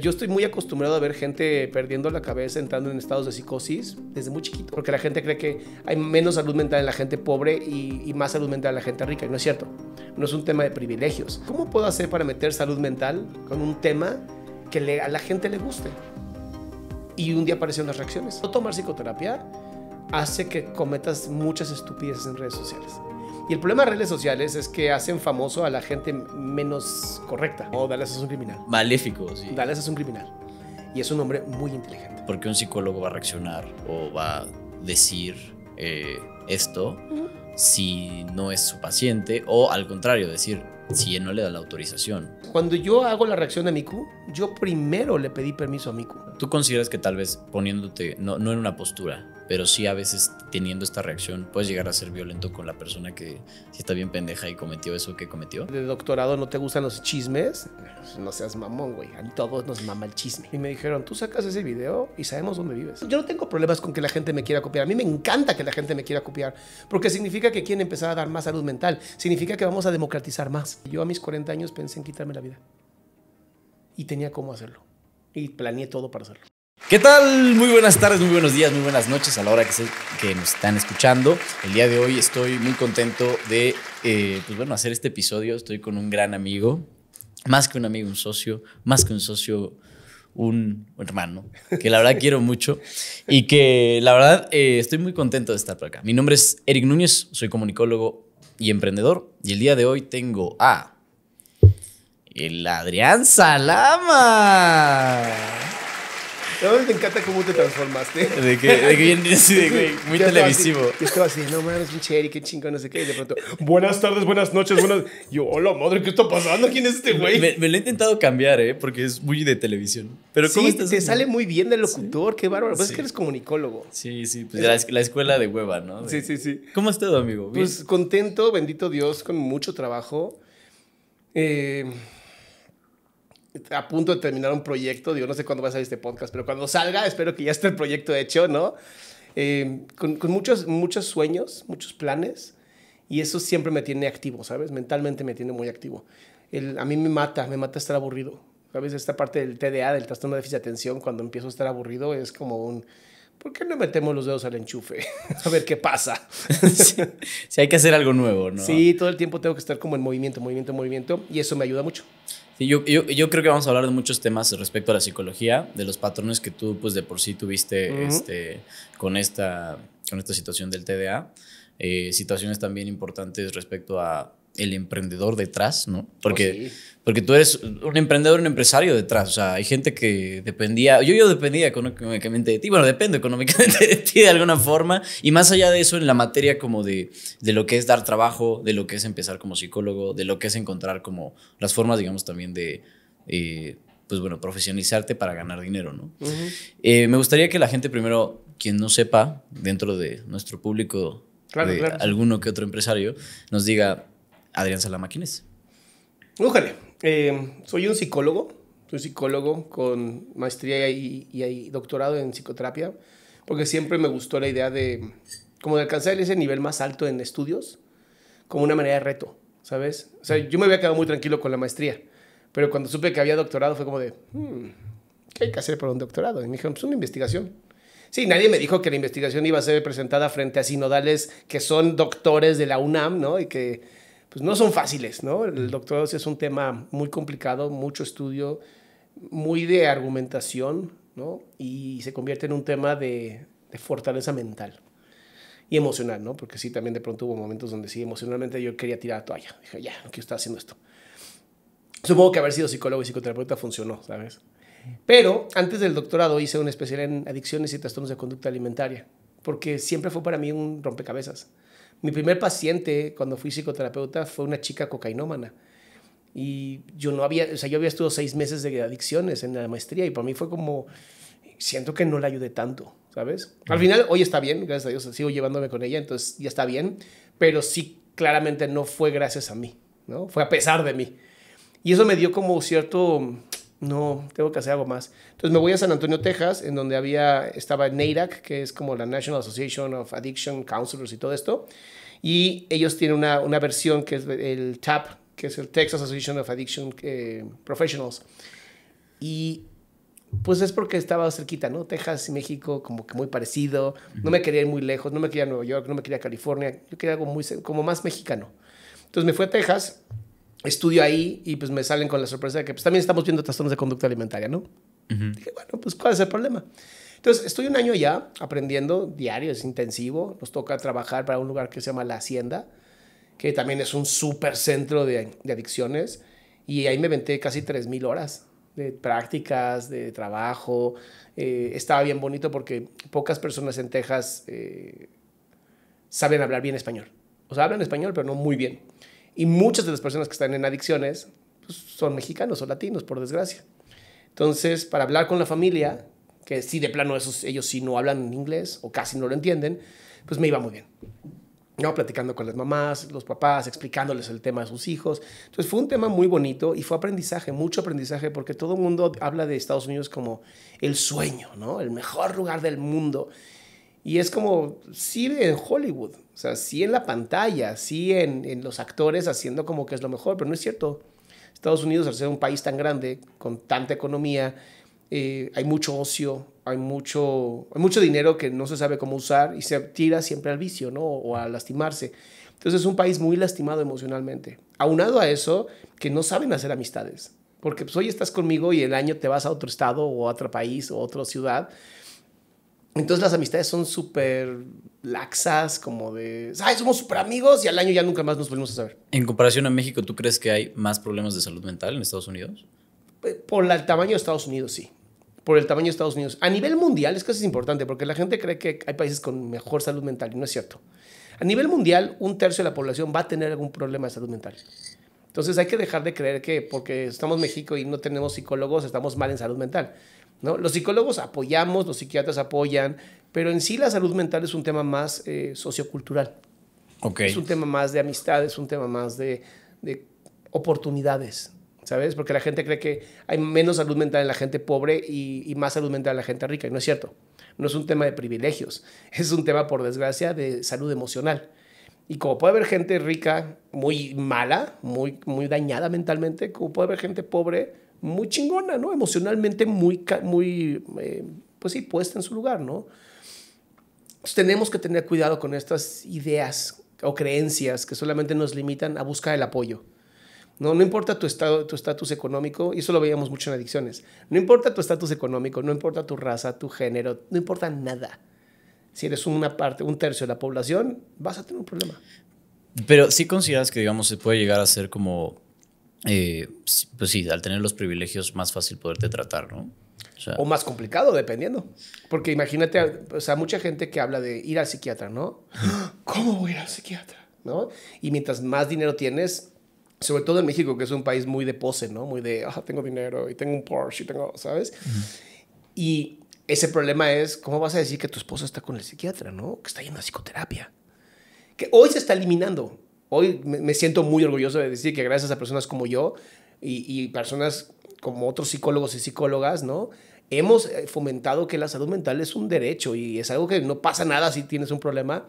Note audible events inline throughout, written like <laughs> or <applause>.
Yo estoy muy acostumbrado a ver gente perdiendo la cabeza, entrando en estados de psicosis desde muy chiquito, porque la gente cree que hay menos salud mental en la gente pobre y, más salud mental en la gente rica, y no es cierto. No es un tema de privilegios. ¿Cómo puedo hacer para meter salud mental con un tema que a la gente le guste? Y un día aparecieron las reacciones. No tomar psicoterapia hace que cometas muchas estupideces en redes sociales. Y el problema de redes sociales es que hacen famoso a la gente menos correcta. O oh, Dallas es un criminal. Maléfico, sí. Dallas es un criminal. Y es un hombre muy inteligente. Porque un psicólogo va a reaccionar o va a decir eh, esto si no es su paciente o al contrario, decir si él no le da la autorización. Cuando yo hago la reacción de Miku, yo primero le pedí permiso a Miku. ¿Tú consideras que tal vez poniéndote, no, no en una postura, pero sí a veces teniendo esta reacción, puedes llegar a ser violento con la persona que si está bien pendeja y cometió eso que cometió? De doctorado no te gustan los chismes, no seas mamón, güey. A todos nos mama el chisme. Y me dijeron, tú sacas ese video y sabemos dónde vives. Yo no tengo problemas con que la gente me quiera copiar. A mí me encanta que la gente me quiera copiar, porque significa que quieren empezar a dar más salud mental. Significa que vamos a democratizar más. Yo a mis 40 años pensé en quitarme la vida. Y tenía cómo hacerlo. Y planeé todo para hacerlo. ¿Qué tal? Muy buenas tardes, muy buenos días, muy buenas noches a la hora que, que nos están escuchando. El día de hoy estoy muy contento de eh, pues bueno, hacer este episodio. Estoy con un gran amigo, más que un amigo, un socio, más que un socio, un hermano, que la verdad <laughs> quiero mucho y que la verdad eh, estoy muy contento de estar por acá. Mi nombre es Eric Núñez, soy comunicólogo y emprendedor y el día de hoy tengo a el Adrián Salama. Te me encanta cómo te transformaste. De que, de que bien, de, güey, muy <laughs> televisivo. Estaba así, yo estaba así, no mames, un chévere, qué chingo no sé qué. Y de pronto, <laughs> buenas tardes, buenas noches, buenas. Yo, hola madre, ¿qué está pasando? ¿Quién es este güey? Me, lo he intentado cambiar, ¿eh? Porque es muy de televisión. Pero sí, te sale muy bien del locutor, qué bárbaro. Pues es que eres comunicólogo. Sí, sí, pues la, escuela de hueva, ¿no? Sí, sí, sí. ¿Cómo has estado, amigo? Pues contento, bendito Dios, con mucho trabajo. Eh a punto de terminar un proyecto, digo, no sé cuándo va a salir este podcast, pero cuando salga, espero que ya esté el proyecto hecho, ¿no? Eh, con, con muchos, muchos sueños, muchos planes, y eso siempre me tiene activo, ¿sabes? Mentalmente me tiene muy activo. El, a mí me mata, me mata estar aburrido. ¿Sabes? Esta parte del TDA, del trastorno de déficit de atención, cuando empiezo a estar aburrido, es como un... ¿Por qué no metemos los dedos al enchufe? <laughs> a ver qué pasa. si <laughs> hay que hacer algo nuevo, ¿no? Sí, todo el tiempo tengo que estar como en movimiento, movimiento, movimiento, y eso me ayuda mucho yo, creo que vamos a hablar de muchos temas respecto a la psicología, de los patrones que tú, pues de por sí tuviste este, con, esta, con esta situación del TDA, eh, situaciones también importantes respecto a el emprendedor detrás, ¿no? Porque, oh, porque tú eres un emprendedor, un empresario detrás. O sea, hay gente que dependía, yo, yo dependía económicamente de ti, bueno, dependo económicamente de ti de alguna forma. Y más allá de eso, en la materia como de, lo que es dar trabajo, de lo que es empezar como psicólogo, de lo que es encontrar como las formas, digamos, también de... Eh, pues bueno, profesionalizarte para ganar dinero, ¿no? Eh, me gustaría que la gente primero, quien no sepa, dentro de nuestro público, alguno que otro empresario, nos diga, Adrián Salama, ¿quién es? Em, soy un psicólogo, soy psicólogo con maestría y, doctorado en psicoterapia, porque siempre me gustó la idea de como de alcanzar ese nivel más alto en estudios, como una manera de reto, ¿sabes? O sea, yo me había quedado muy tranquilo con la maestría, pero cuando supe que había doctorado fue como de, hmm, ¿qué hay que hacer para un doctorado? Y me dijeron, pues una investigación. Sí, nadie me dijo que la investigación iba a ser presentada frente a sinodales que son doctores de la UNAM, ¿no? Y que pues no son fáciles, ¿no? El doctorado es un tema muy complicado, mucho estudio, muy de argumentación, ¿no? Y se convierte en un tema de, fortaleza mental y emocional, ¿no? Porque sí, también de pronto hubo momentos donde sí, emocionalmente yo quería tirar la toalla. Dije, ya, ¿qué está haciendo esto. Supongo que haber sido psicólogo y psicoterapeuta funcionó, ¿sabes? Pero antes del doctorado hice un especial en adicciones y trastornos de conducta alimentaria, porque siempre fue para mí un rompecabezas. Mi primer paciente cuando fui psicoterapeuta fue una chica cocainómana. Y yo no había, o sea, yo había estudiado seis meses de adicciones en la maestría y para mí fue como, siento que no la ayudé tanto, ¿sabes? Al final, hoy está bien, gracias a Dios, sigo llevándome con ella, entonces ya está bien, pero sí, claramente no fue gracias a mí, ¿no? Fue a pesar de mí. Y eso me dio como cierto, no, tengo que hacer algo más. Entonces me voy a San Antonio, Texas, en donde había, estaba NADAC, que es como la National Association of Addiction Counselors y todo esto. Y ellos tienen una, versión que es el TAP, que es el Texas Association of Addiction eh, Professionals. Y pues es porque estaba cerquita, ¿no? Texas y México, como que muy parecido. No me quería ir muy lejos, no me quería Nueva York, no me quería California. Yo quería algo muy, como más mexicano. Entonces me fui a Texas estudio ahí y pues me salen con la sorpresa de que pues también estamos viendo trastornos de conducta alimentaria, ¿no? Dije, bueno, pues ¿cuál es el problema? Entonces, estoy un año ya aprendiendo diario, es intensivo, nos toca trabajar para un lugar que se llama La Hacienda, que también es un súper centro de, adicciones, y ahí me venté casi 3.000 horas de prácticas, de trabajo, eh, estaba bien bonito porque pocas personas en Texas eh, saben hablar bien español, o sea, hablan español, pero no muy bien. Y muchas de las personas que están en adicciones pues, son mexicanos o latinos, por desgracia. Entonces, para hablar con la familia, que sí, de plano, esos, ellos sí no hablan inglés o casi no lo entienden, pues me iba muy bien. ¿no? platicando con las mamás, los papás, explicándoles el tema de sus hijos. Entonces fue un tema muy bonito y fue aprendizaje, mucho aprendizaje, porque todo el mundo habla de Estados Unidos como el sueño, ¿no? el mejor lugar del mundo. Y es como, sí en Hollywood, o sea, sí en la pantalla, sí en, los actores haciendo como que es lo mejor, pero no es cierto. Estados Unidos, al ser un país tan grande, con tanta economía, eh, hay mucho ocio, hay mucho, hay mucho dinero que no se sabe cómo usar y se tira siempre al vicio, ¿no? O a lastimarse. Entonces es un país muy lastimado emocionalmente. Aunado a eso, que no saben hacer amistades, porque pues, hoy estás conmigo y el año te vas a otro estado o a otro país o a otra ciudad entonces las amistades son súper laxas, como de, ay, somos súper amigos y al año ya nunca más nos volvemos a saber. En comparación a México, ¿tú crees que hay más problemas de salud mental en Estados Unidos? Por el tamaño de Estados Unidos, sí. Por el tamaño de Estados Unidos. A nivel mundial es que es importante, porque la gente cree que hay países con mejor salud mental y no es cierto. A nivel mundial, un tercio de la población va a tener algún problema de salud mental. Entonces hay que dejar de creer que porque estamos en México y no tenemos psicólogos, estamos mal en salud mental. Los psicólogos apoyamos, los psiquiatras apoyan, pero en sí la salud mental es un tema más eh, sociocultural. Okay. Es un tema más de amistad, es un tema más de, oportunidades, ¿sabes? Porque la gente cree que hay menos salud mental en la gente pobre y, y, más salud mental en la gente rica, y no es cierto. No es un tema de privilegios, <laughs> es un tema, por desgracia, de salud emocional. Y como puede haber gente rica muy mala, muy, muy dañada mentalmente, como puede haber gente pobre muy chingona, ¿no? Emocionalmente muy, muy eh, pues sí, puesta en su lugar, ¿no? tenemos que tener cuidado con estas ideas o creencias que solamente nos limitan a buscar el apoyo. No, no importa tu estado, tu estatus económico, y eso lo veíamos mucho en adicciones. No importa tu estatus económico, no importa tu raza, tu género, no importa nada. Si eres una parte, un tercio de la población, vas a tener un problema. Pero sí consideras que, digamos, se puede llegar a ser como eh, pues sí, al tener los privilegios, más fácil poderte tratar, ¿no? O, más complicado, dependiendo. Porque imagínate, o sea, mucha gente que habla de ir al psiquiatra, ¿no? <gasps> ¿Cómo voy a ir al psiquiatra? ¿No? Y mientras más dinero tienes, sobre todo en México, que es un país muy de pose, ¿no? Muy de, ah, tengo dinero y tengo un Porsche y tengo, ¿sabes? Y ese problema es, ¿cómo vas a decir que tu esposa está con el psiquiatra, ¿no? Que está yendo a psicoterapia. Que hoy se está eliminando hoy me siento muy orgulloso de decir que gracias a personas como yo y, personas como otros psicólogos y psicólogas, ¿no? Hemos eh, fomentado que la salud mental es un derecho y es algo que no pasa nada si tienes un problema.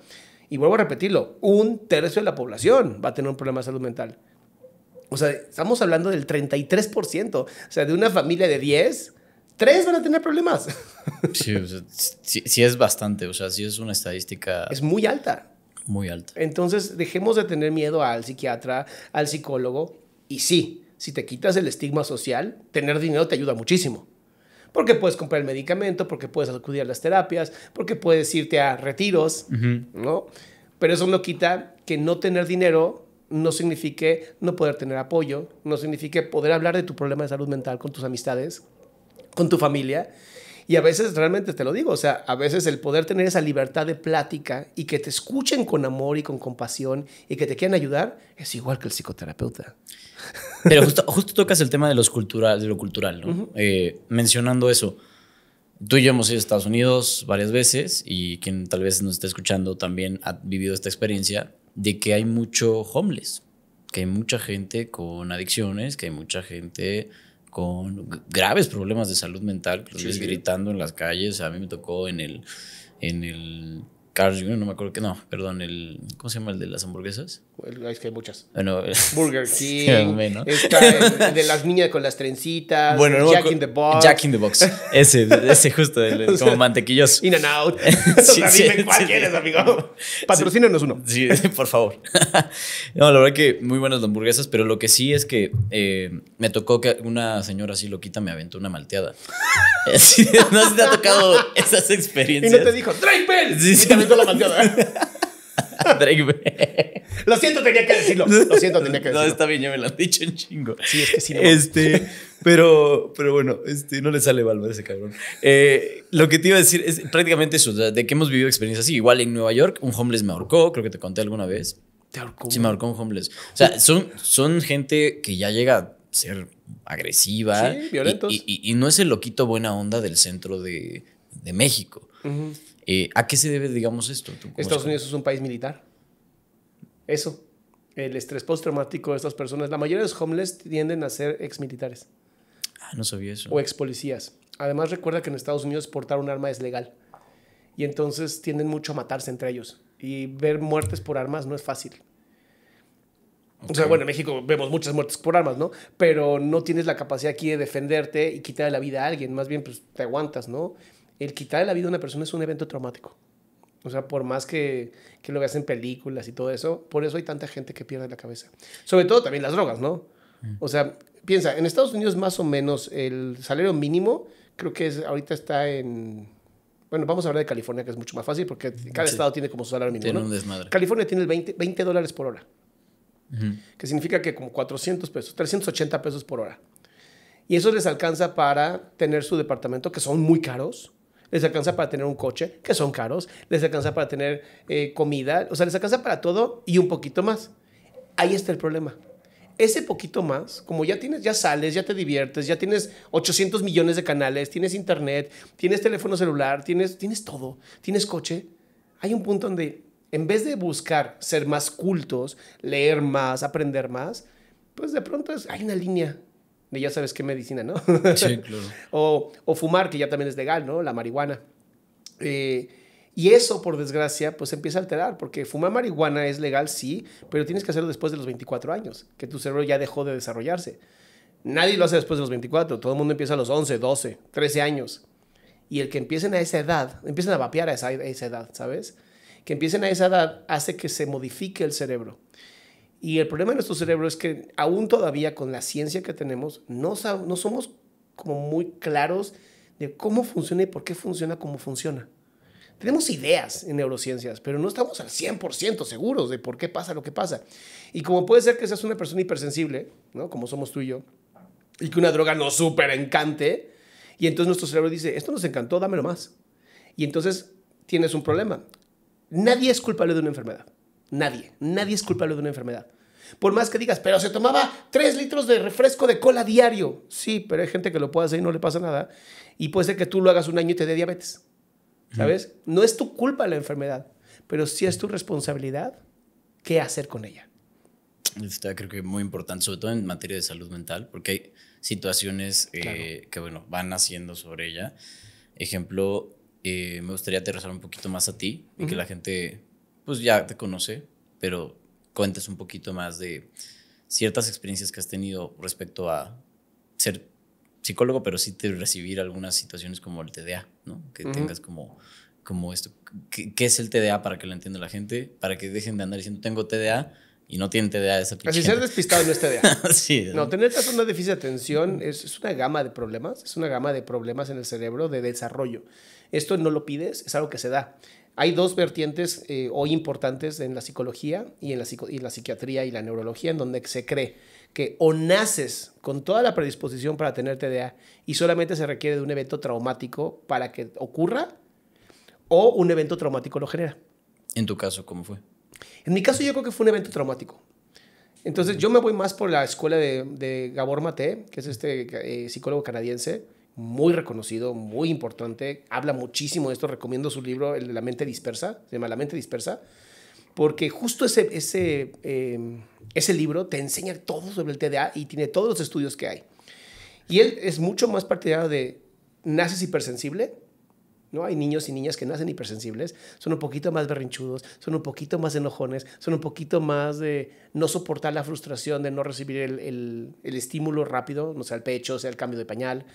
Y vuelvo a repetirlo, un tercio de la población va a tener un problema de salud mental. O sea, estamos hablando del 33%. O sea, de una familia de 10, 3 van a tener problemas. <laughs> Sí, sí, sí, es bastante, o sea, sí es una estadística... Es muy alta. Muy alta. Entonces, dejemos de tener miedo al psiquiatra, al psicólogo. Y sí, si te quitas el estigma social, tener dinero te ayuda muchísimo. Porque puedes comprar el medicamento, porque puedes acudir a las terapias, porque puedes irte a retiros, ¿no? Pero eso no quita que no tener dinero no signifique no poder tener apoyo, no signifique poder hablar de tu problema de salud mental con tus amistades, con tu familia y a veces, realmente te lo digo, o sea, a veces el poder tener esa libertad de plática y que te escuchen con amor y con compasión y que te quieran ayudar es igual que el psicoterapeuta. Pero justo, tocas el tema de, los de lo cultural, ¿no? Eh, mencionando eso, tú y yo hemos ido a Estados Unidos varias veces y quien tal vez nos esté escuchando también ha vivido esta experiencia de que hay mucho homeless, que hay mucha gente con adicciones, que hay mucha gente con graves problemas de salud mental, los gritando en las calles. A mí me tocó en el, en el Carl Jr., no me acuerdo que no, perdón, el ¿cómo se llama el de las hamburguesas? Es que hay muchas. Bueno, <laughs> Burger King, de las niñas con las trencitas, bueno, no Jack in the Box. Jack in the Box. Ese, ese justo, como mantequilloso. <laughs> In and out. Si <laughs> o sea, dime cuál quieres, amigo. Patrocínanos uno. Sí, por favor. no, la verdad que muy buenas las hamburguesas, pero lo que sí es que eh, me tocó que una señora así loquita me aventó una malteada. no se te ha tocado esas experiencias. Y no te dijo, ¡Traipel! Sí, sí, ¿eh? <laughs> Lo siento, tenía que decirlo. Lo siento, tenía que decirlo. No, está bien, ya me lo han dicho un chingo. Sí, es que Este, pero, pero bueno, este, no le sale valor a ese cabrón. Eh, lo que te iba a decir es prácticamente eso, de que hemos vivido experiencias así. Igual en Nueva York, un homeless me ahorcó, creo que te conté alguna vez. ¿Te ahorcó? Sí, me ahorcó un homeless. O sea, son, son gente que ya llega a ser agresiva. Sí, Y, no es el loquito buena onda del centro de, de México. Ajá. Eh, ¿A qué se debe, digamos, esto? Estados Unidos es un país militar. Eso, el estrés postraumático de estas personas. La mayoría de los homeless tienden a ser ex militares. Ah, no sabía eso. O ex policías. Además, recuerda que en Estados Unidos portar un arma es legal. Y entonces tienden mucho a matarse entre ellos. Y ver muertes por armas no es fácil. O sea, bueno, en México vemos muchas muertes por armas, ¿no? Pero no tienes la capacidad aquí de defenderte y quitarle la vida a alguien. Más bien, pues te aguantas, ¿no? el quitarle la vida a una persona es un evento traumático. O sea, por más que, que, lo veas en películas y todo eso, por eso hay tanta gente que pierde la cabeza. Sobre todo también las drogas, ¿no? Mm. O sea, piensa, en Estados Unidos más o menos el salario mínimo creo que es, ahorita está en... Bueno, vamos a hablar de California, que es mucho más fácil porque mm, cada estado tiene como su salario mínimo. desmadre. California tiene el 20, dólares por hora, que significa que como 400 pesos, 380 pesos por hora. Y eso les alcanza para tener su departamento, que son muy caros les alcanza para tener un coche, que son caros, les alcanza para tener eh, comida, o sea, les alcanza para todo y un poquito más. Ahí está el problema. Ese poquito más, como ya tienes, ya sales, ya te diviertes, ya tienes 800 millones de canales, tienes internet, tienes teléfono celular, tienes, tienes todo, tienes coche, hay un punto donde en vez de buscar ser más cultos, leer más, aprender más, pues de pronto hay una línea de ya sabes qué medicina, ¿no? Sí, <laughs> claro. o, fumar, que ya también es legal, ¿no? La marihuana. Eh, y eso, por desgracia, pues empieza a alterar, porque fumar marihuana es legal, sí, pero tienes que hacerlo después de los 24 años, que tu cerebro ya dejó de desarrollarse. Nadie lo hace después de los 24, todo el mundo empieza a los 11, 12, 13 años. Y el que empiecen a esa edad, empiecen a vapear esa, a esa edad, ¿sabes? Que empiecen a esa edad hace que se modifique el cerebro. Y el problema de nuestro cerebro es que aún todavía con la ciencia que tenemos, no, no somos como muy claros de cómo funciona y por qué funciona como funciona. Tenemos ideas en neurociencias, pero no estamos al 100% seguros de por qué pasa lo que pasa. Y como puede ser que seas una persona hipersensible, ¿no? como somos tú y yo, y que una droga nos superencante, y entonces nuestro cerebro dice, esto nos encantó, dámelo más. Y entonces tienes un problema. Nadie es culpable de una enfermedad. Nadie. Nadie es culpable de una enfermedad. Por más que digas, pero se tomaba tres litros de refresco de cola diario. Sí, pero hay gente que lo puede hacer y no le pasa nada. Y puede ser que tú lo hagas un año y te dé diabetes. ¿Sabes? No es tu culpa la enfermedad, pero sí es tu responsabilidad qué hacer con ella. Está, creo que muy importante, sobre todo en materia de salud mental, porque hay situaciones eh, que, bueno, van haciendo sobre ella. Ejemplo, eh, me gustaría aterrizar un poquito más a ti y que la gente pues ya te conoce, pero cuentes un poquito más de ciertas experiencias que has tenido respecto a ser psicólogo, pero sí te recibir algunas situaciones como el TDA, ¿no? Que tengas como, como esto. ¿Qué, es el TDA para que lo entienda la gente? Para que dejen de andar diciendo tengo TDA y no tienen TDA esa Así ser despistado no es TDA. <laughs> sí. No, tener trastorno de difícil atención es, una gama de problemas, es una gama de problemas en el cerebro de desarrollo. Esto no lo pides, es algo que se da. Hay dos vertientes eh, hoy importantes en la psicología y en la, la psiquiatría y la neurología, en donde se cree que o naces con toda la predisposición para tener TDA y solamente se requiere de un evento traumático para que ocurra, o un evento traumático lo genera. ¿En tu caso cómo fue? En mi caso yo creo que fue un evento traumático. Entonces yo me voy más por la escuela de, Gabor Maté, que es este eh, psicólogo canadiense, muy reconocido, muy importante, habla muchísimo de esto, recomiendo su libro, el de La mente dispersa, se llama La mente dispersa, porque justo ese, ese, em, ese libro te enseña todo sobre el TDA y tiene todos los estudios que hay. Y él es mucho más partidario de naces hipersensible, ¿no? Hay niños y niñas que nacen hipersensibles, son un poquito más berrinchudos, son un poquito más enojones, son un poquito más de no soportar la frustración de no recibir el, el, el estímulo rápido, no sea el pecho, sea el cambio de pañal.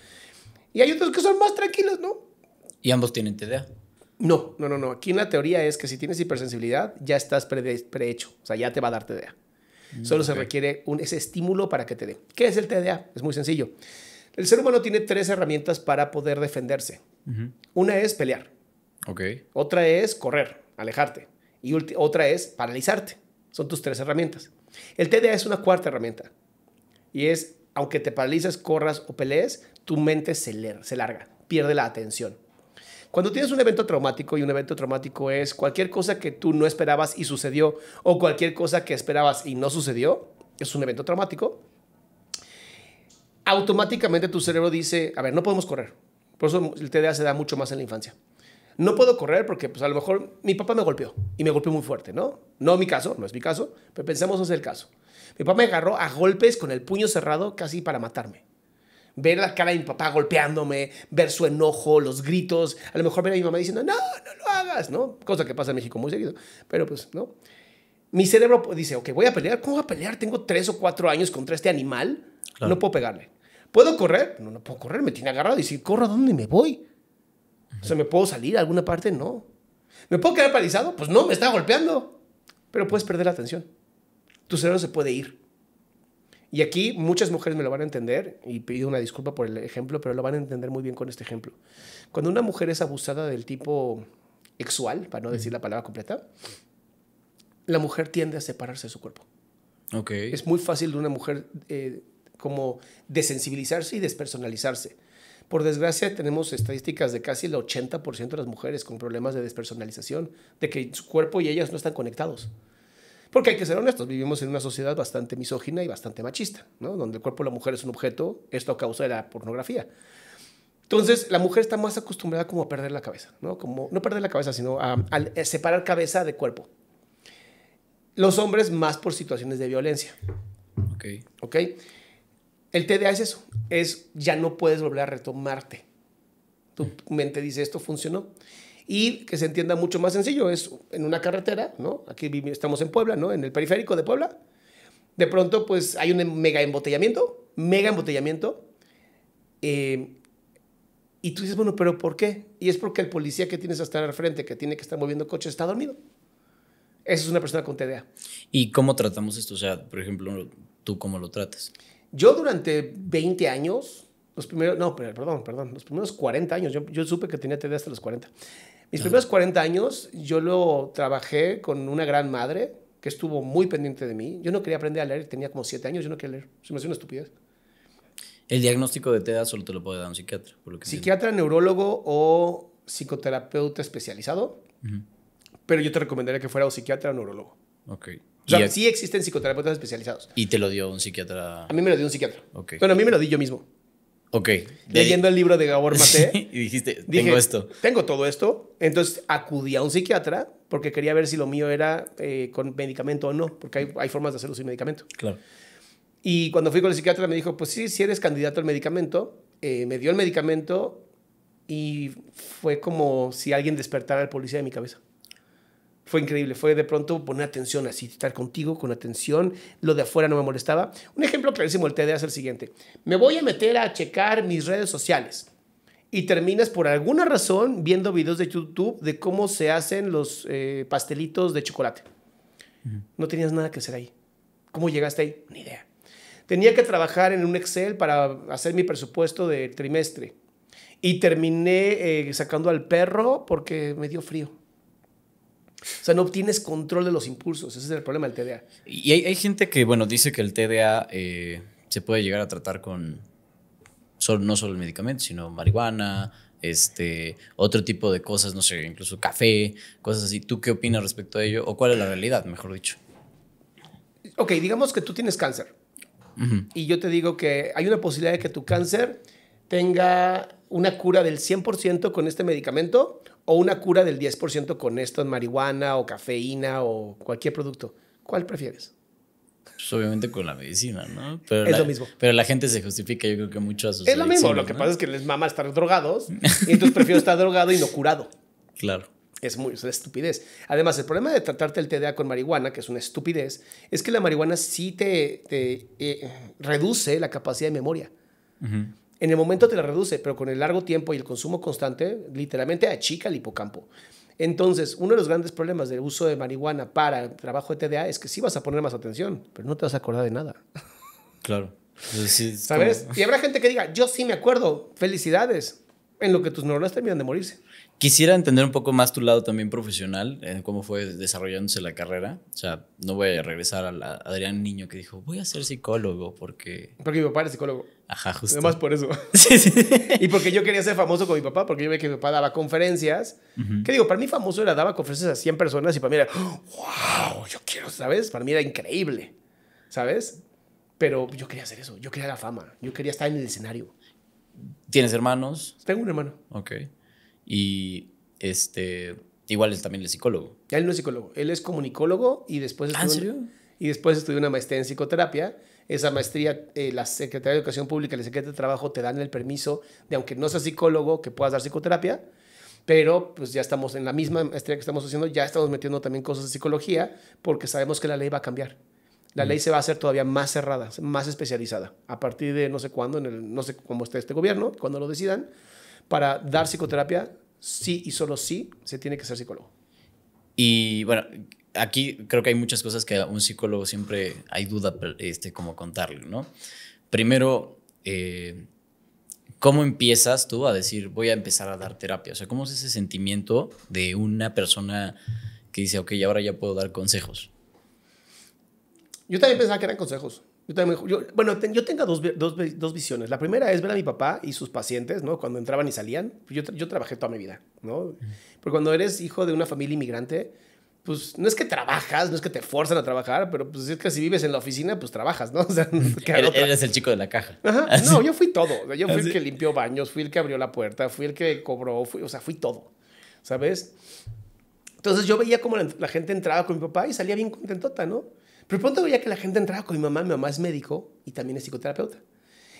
Y hay otros que son más tranquilos, ¿no? Y ambos tienen TDA. No, no, no, no. Aquí la teoría es que si tienes hipersensibilidad, ya estás prehecho. O sea, ya te va a dar TDA. Mm, Solo se requiere un, ese estímulo para que te dé. ¿Qué es el TDA? Es muy sencillo. El ser humano tiene tres herramientas para poder defenderse. Una es pelear. Ok. Otra es correr, alejarte. Y otra es paralizarte. Son tus tres herramientas. El TDA es una cuarta herramienta. Y es, aunque te paralizas, corras o pelees, tu mente se, le se larga, pierde la atención. Cuando tienes un evento traumático, y un evento traumático es cualquier cosa que tú no esperabas y sucedió, o cualquier cosa que esperabas y no sucedió, es un evento traumático, automáticamente tu cerebro dice, a ver, no podemos correr. Por eso el TDA se da mucho más en la infancia. No puedo correr porque pues, a lo mejor mi papá me golpeó y me golpeó muy fuerte, ¿no? No mi caso, no es mi caso, pero pensemos en el caso. Mi papá me agarró a golpes con el puño cerrado casi para matarme ver la cara de mi papá golpeándome, ver su enojo, los gritos, a lo mejor ver a mi mamá diciendo, no, no lo hagas, ¿no? Cosa que pasa en México muy seguido, pero pues, ¿no? Mi cerebro dice, ok, voy a pelear, ¿cómo voy a pelear? Tengo tres o cuatro años contra este animal, no puedo pegarle. ¿Puedo correr? No, no puedo correr, me tiene agarrado y si corro, ¿a dónde me voy? O sea, ¿me puedo salir a alguna parte? No. ¿Me puedo quedar paralizado? Pues no, me está golpeando. Pero puedes perder la atención. Tu cerebro se puede ir. Y aquí muchas mujeres me lo van a entender, y pido una disculpa por el ejemplo, pero lo van a entender muy bien con este ejemplo. Cuando una mujer es abusada del tipo sexual, para no decir la palabra completa, la mujer tiende a separarse de su cuerpo. Es muy fácil de una mujer eh, como desensibilizarse y despersonalizarse. Por desgracia, tenemos estadísticas de casi el 80% de las mujeres con problemas de despersonalización, de que su cuerpo y ellas no están conectados. Porque hay que ser honestos, vivimos en una sociedad bastante misógina y bastante machista, ¿no? Donde el cuerpo de la mujer es un objeto, esto a causa de la pornografía. Entonces, la mujer está más acostumbrada como a perder la cabeza, ¿no? Como, no perder la cabeza, sino a, separar cabeza de cuerpo. Los hombres más por situaciones de violencia. Ok. Ok. El TDA es eso, es ya no puedes volver a retomarte. Tu mente dice, esto funcionó y que se entienda mucho más sencillo. Es en una carretera, ¿no? Aquí estamos en Puebla, ¿no? En el periférico de Puebla. De pronto, pues hay un em-, mega embotellamiento, mega embotellamiento. Eh, y tú dices, bueno, pero ¿por qué? Y es porque el policía que tienes a estar al frente, que tiene que estar moviendo coches, está dormido. Esa es una persona con TDA. ¿Y cómo tratamos esto? O sea, por ejemplo, ¿tú cómo lo tratas? Yo durante 20 años, los primeros, no, perdón, perdón, los primeros 40 años, yo, yo supe que tenía TDA hasta los 40. Mis primeros 40 años yo lo trabajé con una gran madre que estuvo muy pendiente de mí. Yo no quería aprender a leer, tenía como 7 años, yo no quería leer. Se me hace una estupidez. El diagnóstico de TDA solo te lo puede dar un psiquiatra. psiquiatra, neurólogo o psicoterapeuta especializado. Pero yo te recomendaría que fuera un psiquiatra o neurólogo. Ok. O sea, sí existen psicoterapeutas especializados. ¿Y te lo dio un psiquiatra? A mí me lo dio un psiquiatra. Bueno, a mí me lo di yo mismo. Ok. Leyendo el libro de Gabor <laughs> Maté. y dijiste, tengo esto. Tengo todo esto. Entonces acudí a un psiquiatra porque quería ver si lo mío era eh, con medicamento o no, porque hay, formas de hacerlo sin medicamento. Claro. Y cuando fui con el psiquiatra me dijo, pues sí, si eres candidato al medicamento, eh, me dio el medicamento y fue como si alguien despertara al policía de mi cabeza fue increíble. Fue de pronto poner atención así, estar contigo con atención. Lo de afuera no me molestaba. Un ejemplo clarísimo del TDA es el siguiente. Me voy a meter a checar mis redes sociales y terminas por alguna razón viendo videos de YouTube de cómo se hacen los eh, pastelitos de chocolate. No tenías nada que hacer ahí. ¿Cómo llegaste ahí? Ni idea. Tenía que trabajar en un Excel para hacer mi presupuesto de trimestre. Y terminé eh, sacando al perro porque me dio frío. O sea, no obtienes control de los impulsos. Ese es el problema del TDA. Y hay, gente que, bueno, dice que el TDA eh, se puede llegar a tratar con no solo el medicamento, sino marihuana, este, otro tipo de cosas, no sé, incluso café, cosas así. ¿Tú qué opinas respecto a ello? ¿O cuál es la realidad, mejor dicho? Ok, digamos que tú tienes cáncer. Y yo te digo que hay una posibilidad de que tu cáncer tenga una cura del 100% con este medicamento o una cura del 10% con esto en marihuana o cafeína o cualquier producto. ¿Cuál prefieres? Pues, obviamente con la medicina, ¿no? Pero es lo mismo. Pero la gente se justifica, yo creo que mucho a Es lo mismo, lo que pasa es que les mama estar drogados y entonces prefiero estar drogado y no curado. <laughs> Claro. Es muy es estupidez. Además, el problema de tratarte el TDA con marihuana, que es una estupidez, es que la marihuana sí te, eh, reduce la capacidad de memoria. Ajá. En el momento te la reduce, pero con el largo tiempo y el consumo constante, literalmente achica el hipocampo. Entonces, uno de los grandes problemas del uso de marihuana para el trabajo de TDA es que sí vas a poner más atención, pero no te vas a acordar de nada. Claro. ¿Sabes? Y habrá gente que diga, yo sí me acuerdo, felicidades, en lo que tus neuronas terminan de morirse. Quisiera entender un poco más tu lado también profesional, en cómo fue desarrollándose la carrera. O sea, no voy a regresar a Adrián Niño que dijo, voy a ser psicólogo porque... Porque mi papá era psicólogo. Ajá, justo. por eso. <laughs> Sí, sí. Y porque yo quería ser famoso con mi papá, porque yo veía que mi papá daba conferencias. qué Que digo, para mí famoso era daba conferencias a 100 personas y para mí era, wow, yo quiero, ¿sabes? Para mí era increíble, ¿sabes? Pero yo quería hacer eso, yo quería la fama, yo quería estar en el escenario. ¿Tienes hermanos? Tengo un hermano. Ok. Y este, igual es también el psicólogo. Él no es psicólogo, él es comunicólogo y después ah, estudió, y después estudió una maestría en psicoterapia esa maestría, eh, la Secretaría de Educación Pública y la Secretaría de Trabajo te dan el permiso de, aunque no seas psicólogo, que puedas dar psicoterapia, pero pues ya estamos en la misma maestría que estamos haciendo, ya estamos metiendo también cosas de psicología, porque sabemos que la ley va a cambiar. La ley mm. se va a hacer todavía más cerrada, más especializada, a partir de no sé cuándo, en el, no sé cómo esté este gobierno, cuando lo decidan, para dar psicoterapia, sí y solo sí se tiene que ser psicólogo. Y bueno, aquí creo que hay muchas cosas que a un psicólogo siempre hay duda este, como contarle, ¿no? Primero, eh, ¿cómo empiezas tú a decir, voy a empezar a dar terapia? O sea, ¿cómo es ese sentimiento de una persona que dice, ok, ahora ya puedo dar consejos? Yo también pensaba que eran consejos. Yo también, bueno, yo tengo dos, visiones. La primera es ver a mi papá y sus pacientes, ¿no? Cuando entraban y salían. Yo, yo trabajé toda mi vida, ¿no? Porque cuando eres hijo de una familia inmigrante, pues no es que trabajas, no es que te fuerzan a trabajar, pero pues es que si vives en la oficina, pues trabajas, ¿no? <laughs> O Eres el chico de la caja. <laughs> No, yo fui todo. yo fui el que limpió baños, fui el que abrió la puerta, fui el que cobró, o sea, fui todo, ¿sabes? Entonces yo veía como la, gente entraba con mi papá y salía bien contentota, ¿no? Pero pronto veía que la gente entraba con mi mamá, mi mamá es médico y también es psicoterapeuta.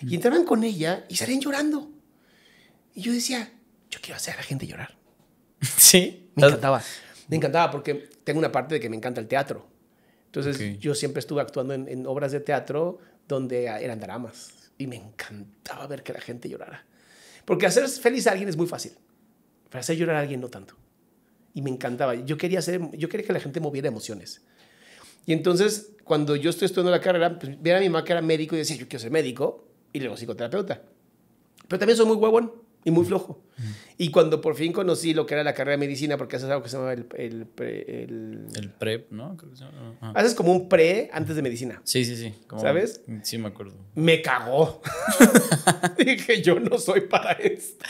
Y entraban con ella y salían llorando. Y yo decía, yo quiero hacer a la gente llorar. <laughs> Sí. Me encantaba. Me encantaba porque tengo una parte de que me encanta el teatro. Entonces yo siempre estuve actuando en, obras de teatro donde eran dramas y me encantaba ver que la gente llorara. Porque hacer feliz a alguien es muy fácil, pero hacer llorar a alguien no tanto. Y me encantaba. Yo quería, hacer, yo quería que la gente moviera emociones. Y entonces, cuando yo estoy estudiando la carrera, pues, a mi mamá que era médico y decía, yo quiero ser médico y luego psicoterapeuta. Pero también soy muy huevón y muy flojo. Y cuando por fin conocí lo que era la carrera de medicina, porque haces algo que se llama el... El, pre, el... PREP, ¿no? Creo que se Haces como un pre antes de medicina. Sí, sí, sí. ¿Sabes? Sí, me acuerdo. Me cagó. <laughs> Dije, yo no soy para esto.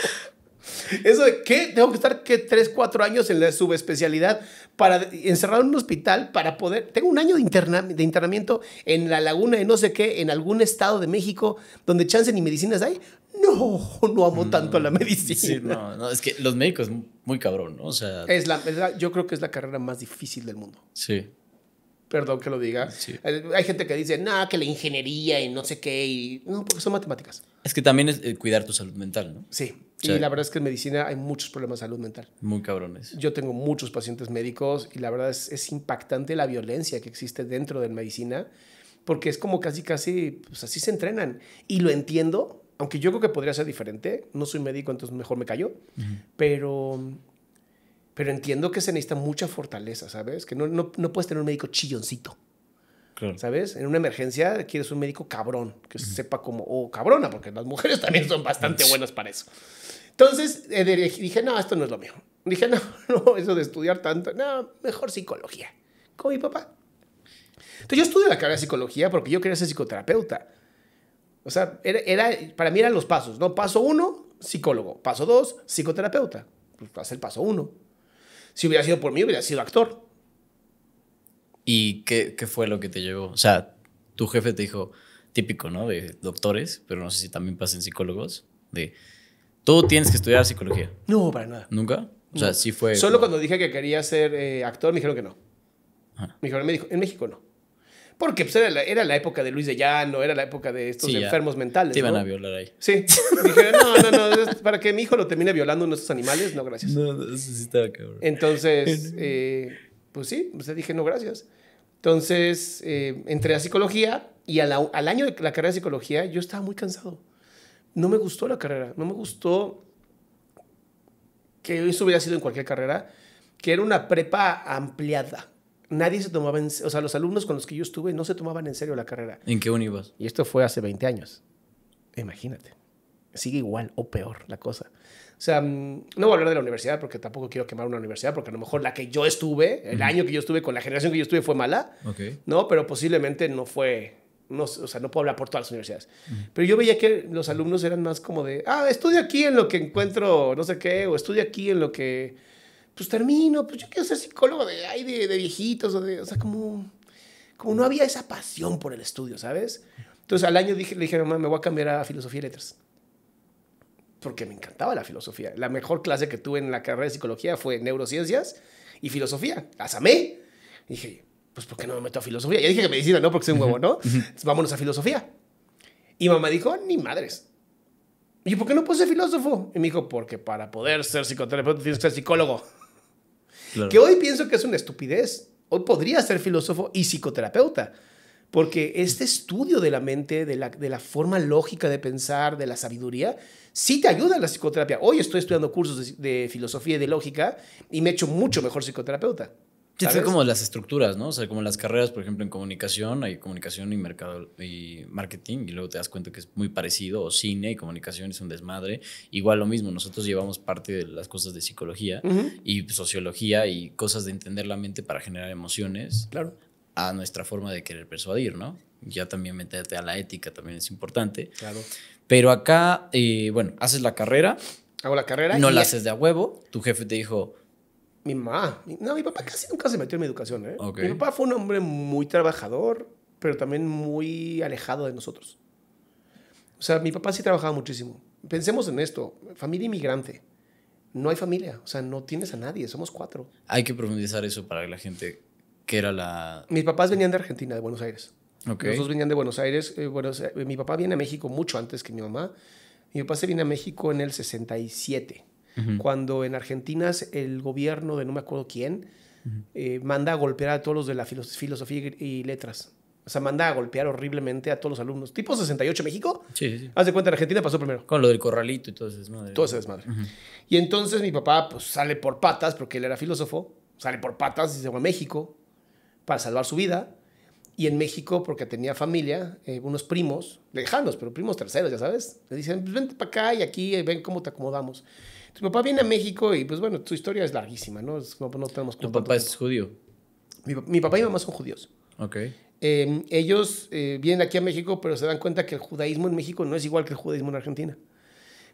Eso de que tengo que estar que tres cuatro años en la subespecialidad para encerrar en un hospital para poder. Tengo un año de, interna, de internamiento en la laguna de no sé qué, en algún estado de México donde chance ni medicinas hay, no, no amo mm, tanto la medicina. Sí, no, no, es que los médicos muy cabrón, ¿no? O sea, es la, verdad. yo creo que es la carrera más difícil del mundo. Sí. Perdón que lo diga. Sí. Eh, hay gente que dice, no, que la ingeniería y no sé qué, y no, porque son matemáticas. Es que también es eh, cuidar tu salud mental, ¿no? Sí. y la verdad es que en medicina hay muchos problemas de salud mental. Muy cabrones. Yo tengo muchos pacientes médicos y la verdad es, es impactante la violencia que existe dentro de la medicina, porque es como casi, casi, pues así se entrenan. Y lo entiendo, aunque yo creo que podría ser diferente, no soy médico, entonces mejor me callo, pero, pero entiendo que se necesita mucha fortaleza, ¿sabes? Que no, puedes tener un médico chilloncito. ¿Sabes? En una emergencia quieres un médico cabrón, que sepa cómo, o cabrona, porque las mujeres <laughs> también son bastante buenas para eso. Entonces eh, dije, no, esto no es lo mío. Dije, no, <laughs> no, eso de estudiar tanto, no, mejor psicología. Con mi papá. Entonces yo estudié la carrera de psicología porque yo quería ser psicoterapeuta. O sea, era, para mí eran los pasos, ¿no? Paso uno, psicólogo. Paso dos, psicoterapeuta. Pues hace el paso uno. Si hubiera sido por mí, hubiera sido actor. ¿Y qué, qué fue lo que te llevó? O sea, tu jefe te dijo, típico, ¿no? De doctores, pero no sé si también pasen psicólogos, de tú tienes que estudiar psicología. No, para nada. ¿Nunca? O sea, sí fue. Solo cuando dije que quería ser eh, actor, me dijeron que no. Me dijeron, me dijo, en México no. Porque pues, era, la, época de Luis de Llano, era la época de estos enfermos mentales. Te iban a violar ahí. Sí. <laughs> Dije, no, no, no, para que mi hijo lo termine violando nuestros animales, no, gracias. No, no eso sí estaba cabrón. Entonces, <laughs> eh, pues sí, dije, no, gracias. Entonces, eh, entré a psicología y al año de la carrera de psicología yo estaba muy cansado. No me gustó la carrera, no me gustó que eso hubiera sido en cualquier carrera, que era una prepa ampliada nadie se tomaba en, o sea, los alumnos con los que yo estuve no se tomaban en serio la carrera. ¿En qué ibas? Y esto fue hace 20 años. Imagínate. Sigue igual o peor la cosa. O sea, mm, no voy a hablar de la universidad porque tampoco quiero quemar una universidad porque a lo mejor la que yo estuve, el año que yo estuve con la generación que yo estuve fue mala. Okay. No, pero posiblemente no fue no, o sea, no puedo hablar por todas las universidades, pero yo veía que los alumnos eran más como de, ah, estudio aquí en lo que encuentro, no sé qué, o estudio aquí en lo que pues termino, pues yo quiero ser psicólogo de, de, viejitos, o, de, sea, como, como no había esa pasión por el estudio, ¿sabes? Entonces al año dije, le dije a mamá, me voy a cambiar a filosofía y letras. Porque me encantaba la filosofía. La mejor clase que tuve en la carrera de psicología fue neurociencias y filosofía. Las dije, pues ¿por qué no me meto a filosofía? Ya dije que me medicina, ¿no? Porque soy un huevo, ¿no? vámonos a filosofía. Y mamá dijo, ni madres. Y yo, ¿por qué no puedo ser filósofo? Y me dijo, porque para poder ser psicoterapeuta tienes que ser psicólogo. Que hoy pienso que es una estupidez. Hoy podría ser filósofo y psicoterapeuta. Porque este estudio de la mente, de la, de la forma lógica de pensar, de la sabiduría, sí te ayuda en la psicoterapia. Hoy estoy estudiando cursos de, de filosofía y de lógica y me he hecho mucho mejor psicoterapeuta. Te Sí, como las estructuras, ¿no? O sea, como las carreras, por ejemplo, en comunicación, hay comunicación y mercado y marketing, y luego te das cuenta que es muy parecido, o cine y comunicación es un desmadre. Igual lo mismo, nosotros llevamos parte de las cosas de psicología y sociología y cosas de entender la mente para generar emociones claro. a nuestra forma de querer persuadir, ¿no? Ya también meterte a la ética también es importante. Claro. Pero acá, eh, bueno, haces la carrera. Hago la carrera. No la haces de a huevo. Tu jefe te dijo, mi mamá. No, mi papá casi nunca se metió en mi educación. ¿eh? Mi papá fue un hombre muy trabajador, pero también muy alejado de nosotros. O sea, mi papá sí trabajaba muchísimo. Pensemos en esto, familia inmigrante. No hay familia, o sea, no tienes a nadie, somos cuatro. Hay que profundizar eso para la gente que era la... Mis papás venían de Argentina, de Buenos Aires. Okay. veníamos venían de Buenos Aires. Eh, bueno, mi papá viene a México mucho antes que mi mamá. Mi papá se viene a México en el 67 cuando en Argentina el gobierno de no me acuerdo quién eh, manda a golpear a todos los de la filosofía y letras. O sea, manda a golpear horriblemente a todos los alumnos. Tipo 68 México. Haz de cuenta, en Argentina pasó primero. Con lo del corralito y todo ese desmadre. Y entonces mi papá pues, sale por patas, porque él era filósofo, sale por patas y se va a México para salvar su vida. Y en México, porque tenía familia, eh, unos primos, lejanos, pero primos terceros, ya sabes, le dicen, pues vente para acá y aquí, eh, ven cómo te acomodamos. Tu papá viene a México y pues bueno, tu historia es larguísima, ¿no? no, no tenemos ¿Tu papá es judío? Mi, papá y mamá son judíos. Ok. Em, ellos eh, vienen aquí a México, pero se dan cuenta que el judaísmo en México no es igual que el judaísmo en Argentina.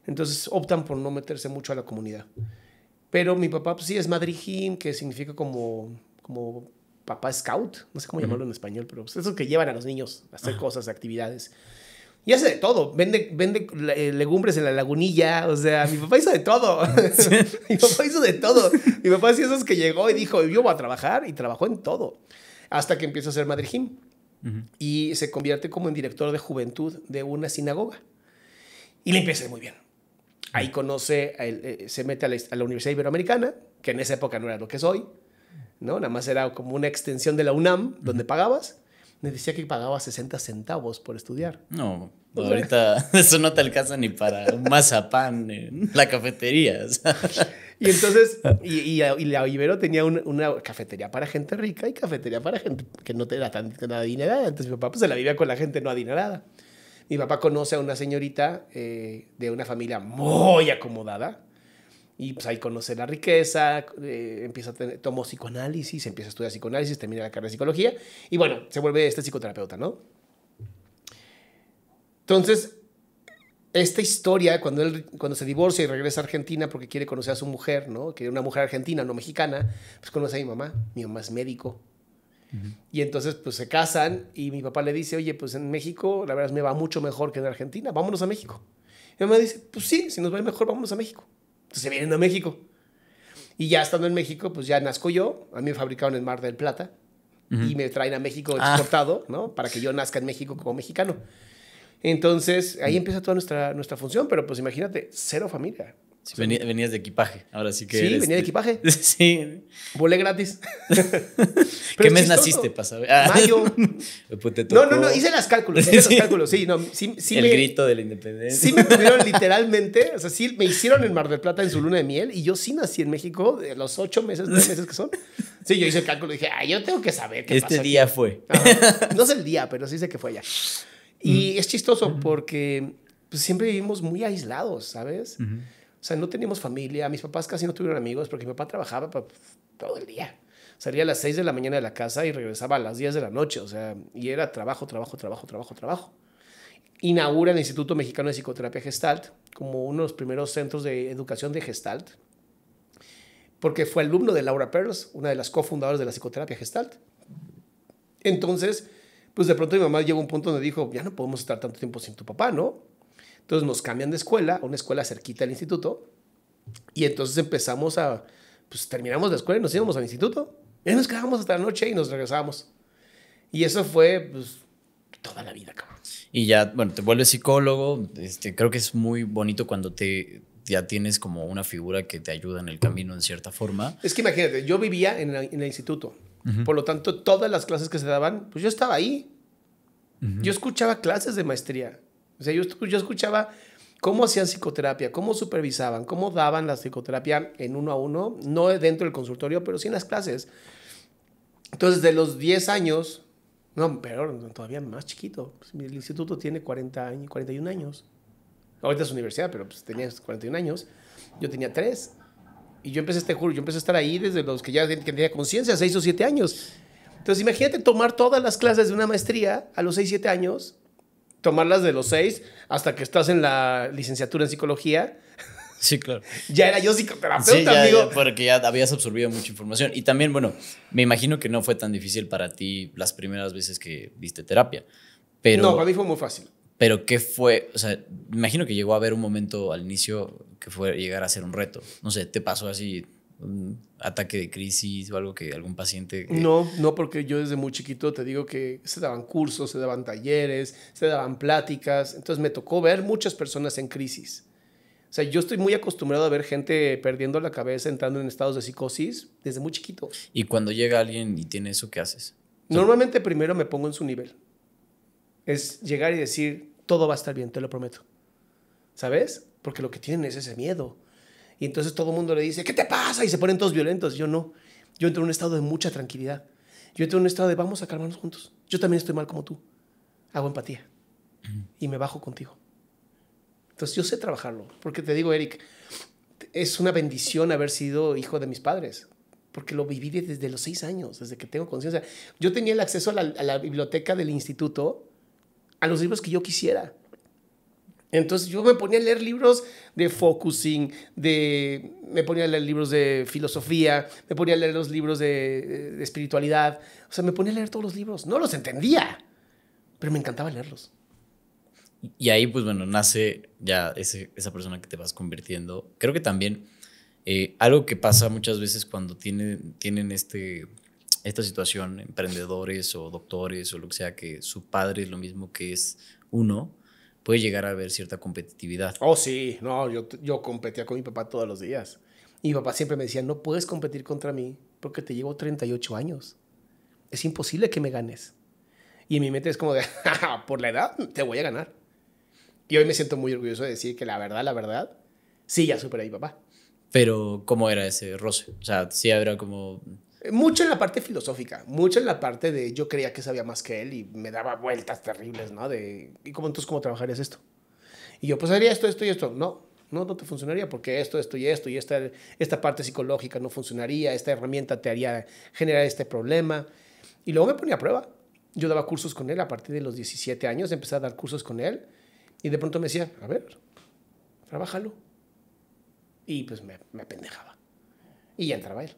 Entonces optan por no meterse mucho a la comunidad. Pero mi papá pues, sí es madrijim, que significa como, como papá scout, no sé cómo llamarlo en español, pero pues, esos que llevan a los niños a hacer ah. cosas, actividades. Y hace de todo, vende, vende eh, legumbres en la lagunilla, o sea, mi papá hizo de todo, <laughs> <laughs> mi papá hizo de todo, mi papá es que llegó y dijo, yo voy a trabajar y trabajó en todo, hasta que empieza a ser madre y se convierte como en director de juventud de una sinagoga y le empieza muy bien. Ahí conoce, eh, se mete a la, Universidad Iberoamericana, que en esa época no era lo que es hoy, ¿no? Nada más era como una extensión de la UNAM, donde pagabas. Me decía que pagaba 60 centavos por estudiar. No, ahorita <laughs> eso no te alcanza ni para un mazapán en la cafetería. <laughs> Y entonces, y, y, la Ibero tenía una cafetería para gente rica y cafetería para gente que no era tan, de adinerada. Entonces mi papá pues, se la vivía con la gente no adinerada. Mi papá conoce a una señorita eh, de una familia muy acomodada, y pues ahí conoce la riqueza, eh, empieza a tener, tomo psicoanálisis, empieza a estudiar psicoanálisis, termina la carrera de psicología y bueno, se vuelve este psicoterapeuta, ¿no? Entonces, esta historia, cuando él cuando se divorcia y regresa a Argentina porque quiere conocer a su mujer, ¿no? Que era una mujer argentina, no mexicana, pues conoce a mi mamá, mi mamá es médico. Y entonces pues se casan y mi papá le dice, oye, pues en México la verdad me va mucho mejor que en Argentina, vámonos a México. mi mamá dice, pues sí, si nos va mejor, vámonos a México. Entonces pues, vienen a México. Y ya estando en México, pues ya nazco yo. A mí me fabricaron en Mar del Plata. Y me traen a México ah. exportado, ¿no? Para que yo nazca en México como mexicano. Entonces, ahí mm. empieza toda nuestra, nuestra función. Pero pues imagínate, cero familia venías de equipaje, ahora sí que. Sí, venía de equipaje. <laughs> sí. Volé gratis. <laughs> <laughs> ¿Qué mes naciste para ah. Mayo. Pues no, no, no, hice los cálculos, hice los cálculos, sí. No, sí, sí el grito de la independencia. Sí me tuvieron literalmente, o sea, sí me hicieron en Mar del Plata en su luna de miel y yo sí nací en México de los ocho meses, nueve meses que son. Sí, yo hice el cálculo y dije, ah, yo tengo que saber qué Este día fue. No sé el día, pero sí sé que fue allá. Y mm. es chistoso porque pues, siempre vivimos muy aislados, ¿sabes? O sea, no teníamos familia, mis papás casi no tuvieron amigos porque mi papá trabajaba pues, todo el día. Salía a las 6 de la mañana de la casa y regresaba a las 10 de la noche, o sea, y era trabajo, trabajo, trabajo, trabajo, trabajo. Inaugura el Instituto Mexicano de Psicoterapia Gestalt como uno de los primeros centros de educación de Gestalt, porque fue alumno de Laura Perls, una de las cofundadoras de la psicoterapia Gestalt. Entonces, pues de pronto mi mamá llegó a un punto donde dijo, ya no podemos estar tanto tiempo sin tu papá, ¿no? Entonces nos cambian de escuela, una escuela cerquita al instituto, y entonces empezamos a, pues terminamos la escuela y nos íbamos al instituto, y nos quedábamos hasta la noche y nos regresábamos. Y eso fue, pues, toda la vida, cabrón. Y ya, bueno, te vuelves psicólogo, este, creo que es muy bonito cuando te ya tienes como una figura que te ayuda en el camino en cierta forma. Es que imagínate, yo vivía en, el instituto, por lo tanto todas las clases que se daban, pues yo estaba ahí. Yo escuchaba clases de maestría, o sea, yo, escuchaba cómo hacían psicoterapia, cómo supervisaban, cómo daban la psicoterapia en uno a uno, no dentro del consultorio, pero sí en las clases. Entonces, de los 10 años, no, pero todavía más chiquito. Pues, el instituto tiene 40 años, 41 años. Ahorita es universidad, pero pues 41 años. Yo tenía 3. Y yo empecé, este curso yo empecé a estar ahí desde los que ya tenía conciencia, 6 o 7 años. Entonces, imagínate tomar todas las clases de una maestría a los 6, 7 años tomarlas de los seis hasta que estás en la licenciatura en psicología. Sí, claro. <laughs> ya era yo psicoterapeuta, amigo. porque ya habías absorbido mucha información. Y también, bueno, me imagino que no fue tan difícil para ti las primeras veces que viste terapia. Pero, no, para mí fue muy fácil. Pero ¿qué fue? O sea, me imagino que llegó a haber un momento al inicio que fue llegar a ser un reto. No sé, ¿te pasó así? ataque de crisis o algo que algún paciente... No, no, porque yo desde muy chiquito te digo que se daban cursos, se daban talleres, se daban pláticas, entonces me tocó ver muchas personas en crisis. O sea, yo estoy muy acostumbrado a ver gente perdiendo la cabeza, entrando en estados de psicosis desde muy chiquito. ¿Y cuando llega alguien y tiene eso, qué haces? Normalmente primero me pongo en su nivel. Es llegar y decir, todo va a estar bien, te lo prometo. ¿Sabes? Porque lo que tienen es ese miedo. Y entonces todo el mundo le dice, ¿qué te pasa? Y se ponen todos violentos. Yo no. Yo entro en un estado de mucha tranquilidad. Yo entro en un estado de vamos a calmarnos juntos. Yo también estoy mal como tú. Hago empatía. Y me bajo contigo. Entonces yo sé trabajarlo. Porque te digo, Eric, es una bendición haber sido hijo de mis padres. Porque lo viví desde los seis años, desde que tengo conciencia. Yo tenía el acceso a la, a la biblioteca del instituto, a los libros que yo quisiera. Entonces yo me ponía a leer libros de focusing, de, me ponía a leer libros de filosofía, me ponía a leer los libros de, espiritualidad. O sea, me ponía a leer todos los libros. No los entendía, pero me encantaba leerlos. Y ahí, pues bueno, nace ya esa persona que te vas convirtiendo. Creo que también eh, algo que pasa muchas veces cuando tienen este, esta situación, emprendedores o doctores o lo que sea, que su padre es lo mismo que es uno puede llegar a haber cierta competitividad. Oh, sí, no, yo, yo competía con mi papá todos los días. Y mi papá siempre me decía, no puedes competir contra mí porque te llevo 38 años. Es imposible que me ganes. Y en mi mente es como de, <laughs> por la edad, te voy a ganar. Y hoy me siento muy orgulloso de decir que la verdad, la verdad, sí, ya superé a mi papá. Pero, ¿cómo era ese roce? O sea, sí era como mucho en la parte filosófica, mucho en la parte de yo creía que sabía más que él y me daba vueltas terribles, ¿no? De, ¿y cómo entonces cómo trabajarías esto? Y yo, pues haría esto, esto y esto. No, no, no te funcionaría porque esto, esto y esto y esta, esta parte psicológica no funcionaría, esta herramienta te haría generar este problema. Y luego me ponía a prueba. Yo daba cursos con él a partir de los 17 años, empecé a dar cursos con él y de pronto me decía, a ver, trabájalo. Y pues me, me pendejaba. Y ya entraba él.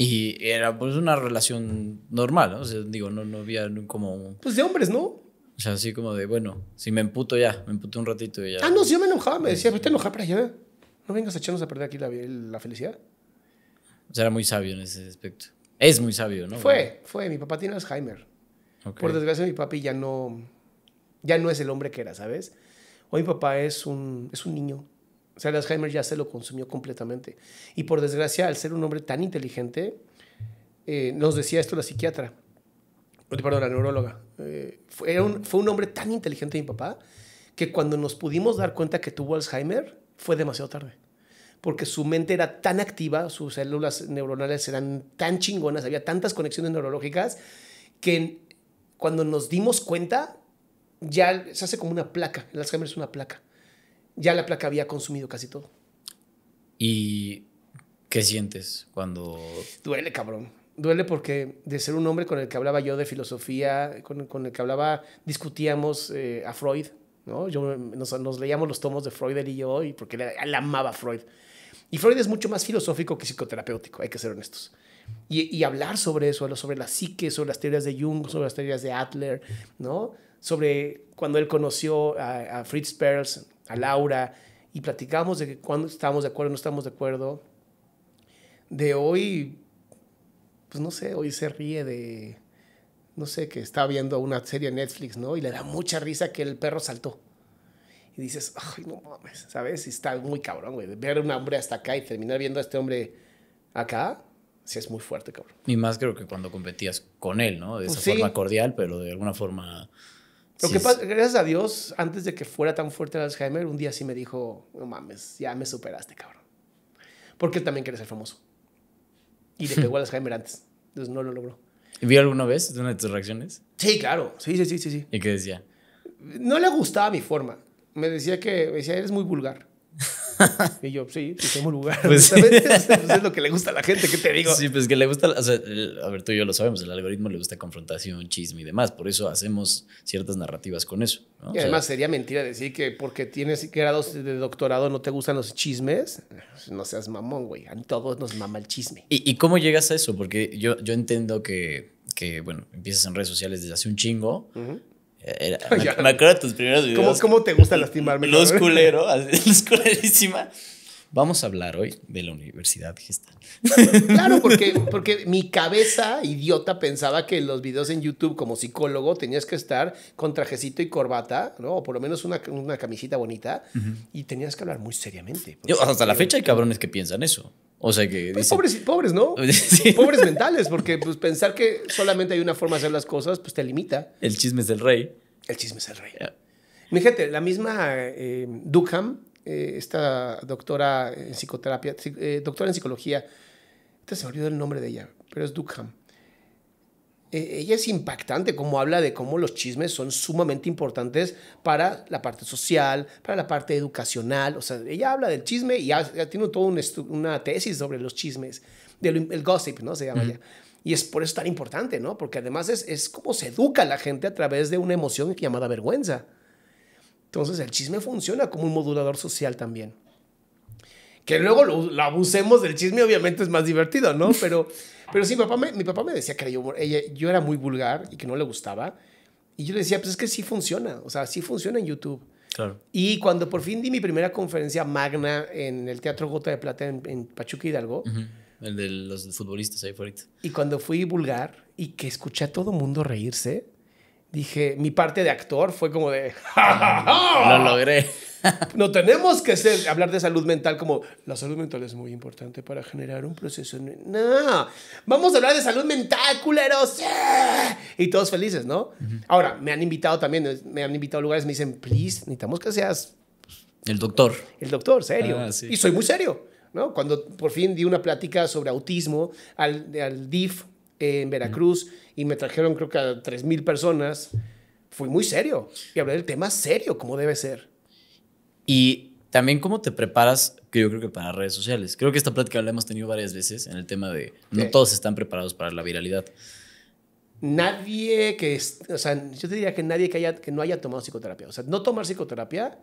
Y era pues una relación normal, ¿no? O sea, digo, no, no había como... Pues de hombres, ¿no? O sea, así como de, bueno, si me emputo ya, me emputo un ratito y ya. Ah, no, si yo me enojaba, me decía, vete a enojar para allá. No vengas a echarnos a perder aquí la, felicidad. O sea, era muy sabio en ese aspecto. Es muy sabio, ¿no? Fue, fue. Mi papá tiene Alzheimer. Por desgracia, mi papi ya no, ya no es el hombre que era, ¿sabes? Hoy mi papá es un, es un niño o sea, el Alzheimer ya se lo consumió completamente. Y por desgracia, al ser un hombre tan inteligente, eh, nos decía esto la psiquiatra, perdón, la neuróloga. Eh, fue, un, fue un hombre tan inteligente mi papá que cuando nos pudimos dar cuenta que tuvo Alzheimer, fue demasiado tarde porque su mente era tan activa, sus células neuronales eran tan chingonas, había tantas conexiones neurológicas, que cuando nos dimos cuenta, ya se hace como una placa. El Alzheimer es una placa ya la placa había consumido casi todo. ¿Y qué sientes cuando...? Duele, cabrón. Duele porque de ser un hombre con el que hablaba yo de filosofía, con, el que hablaba, discutíamos eh, a Freud, ¿no? Yo, nos, leíamos los tomos de Freud, él y yo, y porque él, amaba a Freud. Y Freud es mucho más filosófico que psicoterapéutico, hay que ser honestos. Y, hablar sobre eso, sobre la psique, sobre las teorías de Jung, sobre las teorías de Adler, ¿no? Sobre cuando él conoció a, a Fritz Perls, a Laura y platicamos de que cuando estamos de acuerdo, no estamos de acuerdo. De hoy, pues no sé, hoy se ríe de, no sé, que está viendo una serie en Netflix, ¿no? Y le da mucha risa que el perro saltó. Y dices, ay, no mames, ¿sabes? Y está muy cabrón, güey. Ver a un hombre hasta acá y terminar viendo a este hombre acá, sí es muy fuerte, cabrón. Y más creo que cuando competías con él, ¿no? De esa pues forma cordial, pero de alguna forma lo que pasa, gracias a Dios, antes de que fuera tan fuerte el Alzheimer, un día sí me dijo, no mames, ya me superaste, cabrón. Porque él también quiere ser famoso. Y le <laughs> pegó al Alzheimer antes. Entonces no lo logró. ¿Vio alguna vez una de tus reacciones? Sí, claro. Sí, sí, sí, sí. sí. ¿Y qué decía? No le gustaba mi forma. Me decía que, decía, eres muy vulgar. <laughs> y yo, sí, tenemos lugar. Pues, <laughs> pues, es lo que le gusta a la gente, ¿qué te digo? Sí, pues que le gusta, o sea, a ver, tú y yo lo sabemos, el algoritmo le gusta confrontación, chisme y demás, por eso hacemos ciertas narrativas con eso. Y además sería mentira decir que porque tienes grados de doctorado no te gustan los chismes, no seas mamón, güey, a todos nos mama el chisme. ¿Y, cómo llegas a eso? Porque yo, yo entiendo que bueno, empiezas en redes sociales desde hace un chingo, <laughs> me, acuerdo de tus primeros videos. ¿Cómo, te gusta lastimarme? Los culero, <laughs> los culerísima. Vamos a hablar hoy de la universidad Claro, <laughs> porque, porque mi cabeza idiota pensaba que los videos en YouTube como psicólogo tenías que estar con trajecito y corbata, ¿no? O por lo menos una, una camisita bonita y tenías que hablar muy seriamente. hasta la fecha hay cabrones que piensan eso. O sea que... Pues pobres, ¿no? <laughs> Pobres mentales, porque pues, pensar que solamente hay una forma de hacer las cosas, pues te limita. El chisme es el rey. El chisme es el rey. Mi gente, la misma eh, Dukham, eh, esta doctora en psicoterapia, eh, doctora en psicología, se me olvidó el nombre de ella, pero es Dukham. E-, ella es impactante, como habla de cómo los chismes son sumamente importantes para la parte social, para la parte educacional. O sea, ella habla del chisme y tiene toda una tesis sobre los chismes, el gossip, ¿no? Se llama Y es por eso tan importante, ¿no? Porque además es, es como se educa a la gente a través de una emoción llamada vergüenza. Entonces el chisme funciona como un modulador social también. Que luego lo, abusemos del chisme, obviamente es más divertido, ¿no? <laughs> Pero, pero sí, mi papá, me, mi papá me decía que era yo, ella, yo era muy vulgar y que no le gustaba. Y yo le decía, pues es que sí funciona, o sea, sí funciona en YouTube. Claro. Y cuando por fin di mi primera conferencia magna en el Teatro Gota de Plata en, Pachuca Hidalgo. El de los futbolistas ahí fuera. Y cuando fui vulgar y que escuché a todo mundo reírse, dije, mi parte de actor fue como de, <laughs> ¡Ja, lo logré. No tenemos que ser, hablar de salud mental como la salud mental es muy importante para generar un proceso. No, vamos a hablar de salud mental, culeros. Y todos felices, ¿no? Ahora, me han invitado también, me han invitado a lugares, me dicen, please, necesitamos que seas... El doctor. El doctor, serio. Ah, y soy muy serio. ¿no? Cuando por fin di una plática sobre autismo al, al DIF, en Veracruz y me trajeron creo que a 3.000 personas, fui muy serio y hablé del tema serio, como debe ser. Y también cómo te preparas, que yo creo que para redes sociales. Creo que esta plática la hemos tenido varias veces en el tema de no todos están preparados para la viralidad. Nadie que, o sea, yo te diría que nadie que, haya, que no haya tomado psicoterapia. O sea, no tomar psicoterapia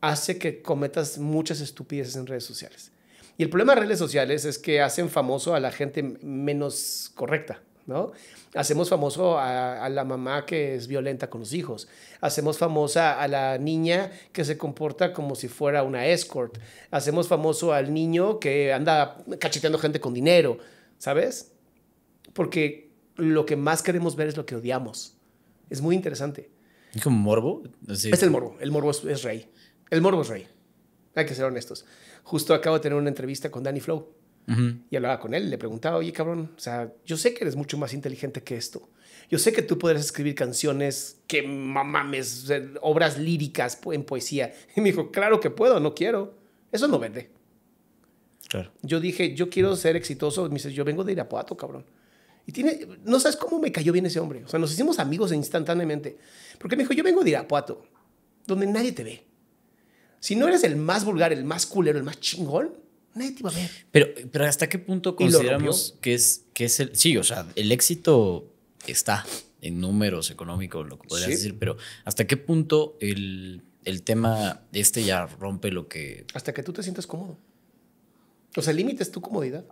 hace que cometas muchas estupideces en redes sociales. Y el problema de redes sociales es que hacen famoso a la gente menos correcta. ¿no? Hacemos famoso a, la mamá que es violenta con los hijos. Hacemos famosa a la niña que se comporta como si fuera una escort. Hacemos famoso al niño que anda cacheteando gente con dinero, ¿sabes? Porque lo que más queremos ver es lo que odiamos. Es muy interesante. ¿Es como morbo? Es el morbo. El morbo es rey. El morbo es rey. Hay que ser honestos. Justo acabo de tener una entrevista con Danny Flow y hablaba con él. Le preguntaba, oye, cabrón, o sea, yo sé que eres mucho más inteligente que esto. Yo sé que tú podrás escribir canciones que mamames, obras líricas en poesía. Y me dijo, claro que puedo, no quiero. Eso no vende. Claro. Yo dije, yo quiero ser exitoso. Me dice, yo vengo de Irapuato, cabrón. Y tiene, no sabes cómo me cayó bien ese hombre. O sea, nos hicimos amigos instantáneamente. Porque me dijo, yo vengo de Irapuato, donde nadie te ve. Si no eres el más vulgar, el más culero, el más chingón, nadie te va a ver. Pero, pero ¿hasta qué punto consideramos que es, que es el... Sí, o sea, el éxito está en números económicos, lo que podrías decir, pero ¿hasta qué punto el, el tema este ya rompe lo que... Hasta que tú te sientas cómodo. O sea, límites tu comodidad.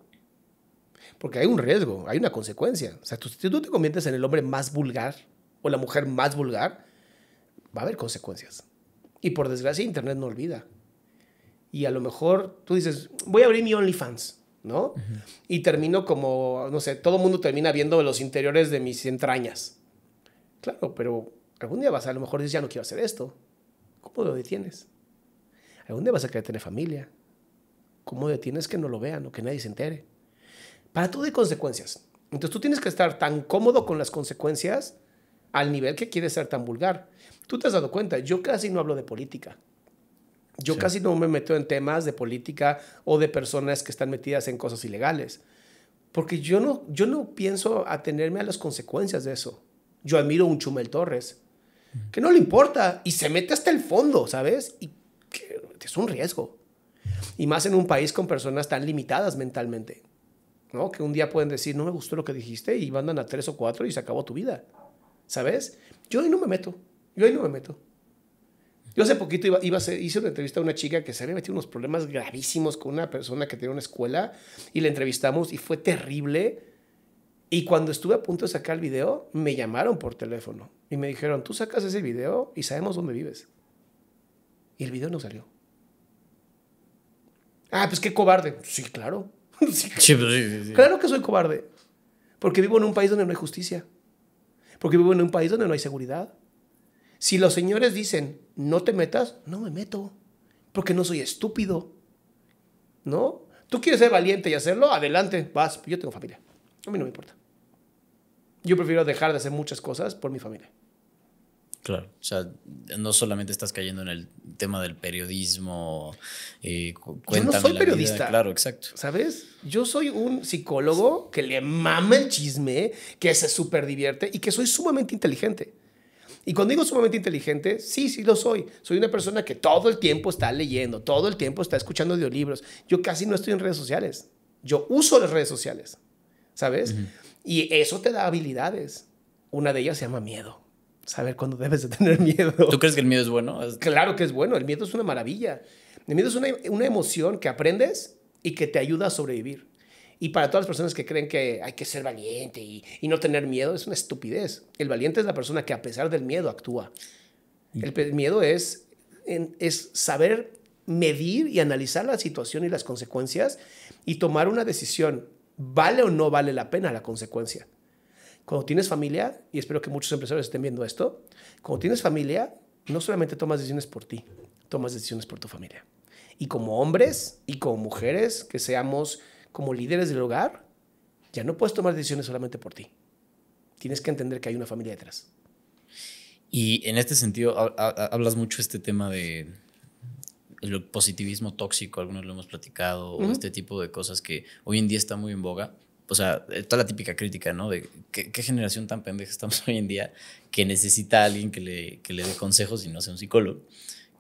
Porque hay un riesgo, hay una consecuencia. O sea, si tú te conviertes en el hombre más vulgar o la mujer más vulgar, va a haber consecuencias. Y por desgracia Internet no olvida. Y a lo mejor tú dices, voy a abrir mi OnlyFans, ¿no? Y termino como, no sé, todo el mundo termina viendo los interiores de mis entrañas. Claro, pero algún día vas a, a lo mejor dices, ya no quiero hacer esto. ¿Cómo lo detienes? Algún día vas a querer tener familia. ¿Cómo detienes que no lo vean o que nadie se entere? Para todo hay consecuencias. Entonces tú tienes que estar tan cómodo con las consecuencias al nivel que quiere ser tan vulgar. Tú te has dado cuenta, yo casi no hablo de política. Yo casi no me meto en temas de política o de personas que están metidas en cosas ilegales, porque yo no, yo no pienso atenerme a las consecuencias de eso. Yo admiro un Chumel Torres, que no le importa y se mete hasta el fondo, ¿sabes? Y es un riesgo. Y más en un país con personas tan limitadas mentalmente, ¿no? Que un día pueden decir, no me gustó lo que dijiste y mandan a tres o cuatro y se acabó tu vida. ¿sabes? Yo ahí no me meto, yo ahí no me meto. Yo hace poquito iba, hice una entrevista a una chica que se había metido unos problemas gravísimos con una persona que tenía una escuela y la entrevistamos y fue terrible. Y cuando estuve a punto de sacar el video, me llamaron por teléfono y me dijeron, tú sacas ese video y sabemos dónde vives. Y el video no salió. Ah, pues qué cobarde. Sí, claro. <laughs> Pues, sí, claro que soy cobarde. Porque vivo en un país donde no hay justicia porque vivo en un país donde no hay seguridad. Si los señores dicen, no te metas, no me meto, porque no soy estúpido. ¿No? ¿Tú quieres ser valiente y hacerlo? Adelante, vas. Yo tengo familia. A mí no me importa. Yo prefiero dejar de hacer muchas cosas por mi familia. Claro. O sea, no solamente estás cayendo en el tema del periodismo. Eh, Yo no soy periodista. Claro, exacto. ¿Sabes? Yo soy un psicólogo que le mama el chisme, que se superdivierte divierte y que soy sumamente inteligente. Y cuando digo sumamente inteligente, sí, sí lo soy. Soy una persona que todo el tiempo está leyendo, todo el tiempo está escuchando audiolibros. Yo casi no estoy en redes sociales. Yo uso las redes sociales, ¿sabes? Y eso te da habilidades. Una de ellas se llama miedo saber cuándo debes de tener <laughs> miedo. ¿Tú crees que el miedo es bueno? Claro que es bueno, el miedo es una maravilla. El miedo es una, emoción que aprendes y que te ayuda a sobrevivir. Y para todas las personas que creen que hay que ser valiente y, no tener miedo, es una estupidez. El valiente es la persona que a pesar del miedo actúa. El, miedo es, es saber medir y analizar la situación y las consecuencias y tomar una decisión. ¿Vale o no vale la pena la consecuencia? Cuando tienes familia, y espero que muchos empresarios estén viendo esto, cuando tienes familia, no solamente tomas decisiones por ti, tomas decisiones por tu familia. Y como hombres y como mujeres, que seamos como líderes del hogar, ya no puedes tomar decisiones solamente por ti. Tienes que entender que hay una familia detrás. Y en este sentido, hablas mucho este tema de el positivismo tóxico, algunos lo hemos platicado, este tipo de cosas que hoy en día está muy en boga o sea, eh, toda la típica crítica, ¿no? De qué, generación tan pendeja estamos <laughs> hoy en día que necesita a alguien que le, le dé consejos y no sea un psicólogo.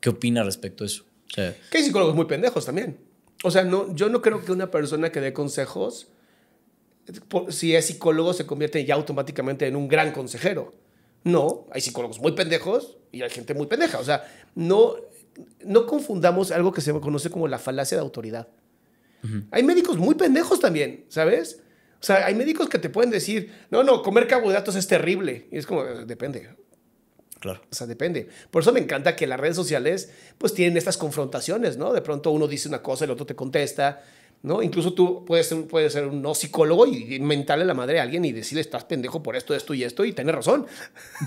¿Qué opina respecto a eso? que hay psicólogos muy pendejos también. O sea, no, yo no creo que una persona que dé consejos, si es psicólogo, se convierte ya automáticamente en un gran consejero. No, hay psicólogos muy pendejos y hay gente muy pendeja. O sea, no, no confundamos algo que se conoce como la falacia de autoridad. Hay médicos muy pendejos también, ¿sabes? O sea, hay médicos que te pueden decir, no, no, comer datos es terrible. Y es como, eh, depende. Claro. O sea, depende. Por eso me encanta que las redes sociales, pues tienen estas confrontaciones, ¿no? De pronto uno dice una cosa, el otro te contesta, ¿no? Incluso tú puedes ser, ser un no psicólogo y mentarle la madre a alguien y decirle, estás pendejo por esto, esto y esto, y tener razón.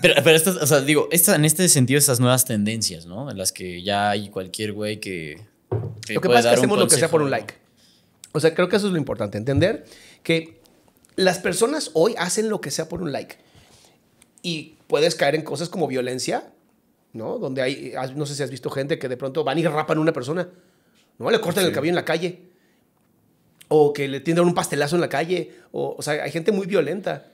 Pero, pero estas, o sea, digo, en este sentido, estas nuevas tendencias, ¿no? En las que ya hay cualquier güey que. que lo que pasa es que hacemos lo que sea por un like. O sea, creo que eso es lo importante, entender que las personas hoy hacen lo que sea por un like. Y puedes caer en cosas como violencia, ¿no? Donde hay, no sé si has visto gente que de pronto van y rapan a una persona, ¿no? Le cortan el cabello en la calle. O que le tiendan un pastelazo en la calle. O, sea, hay gente muy violenta.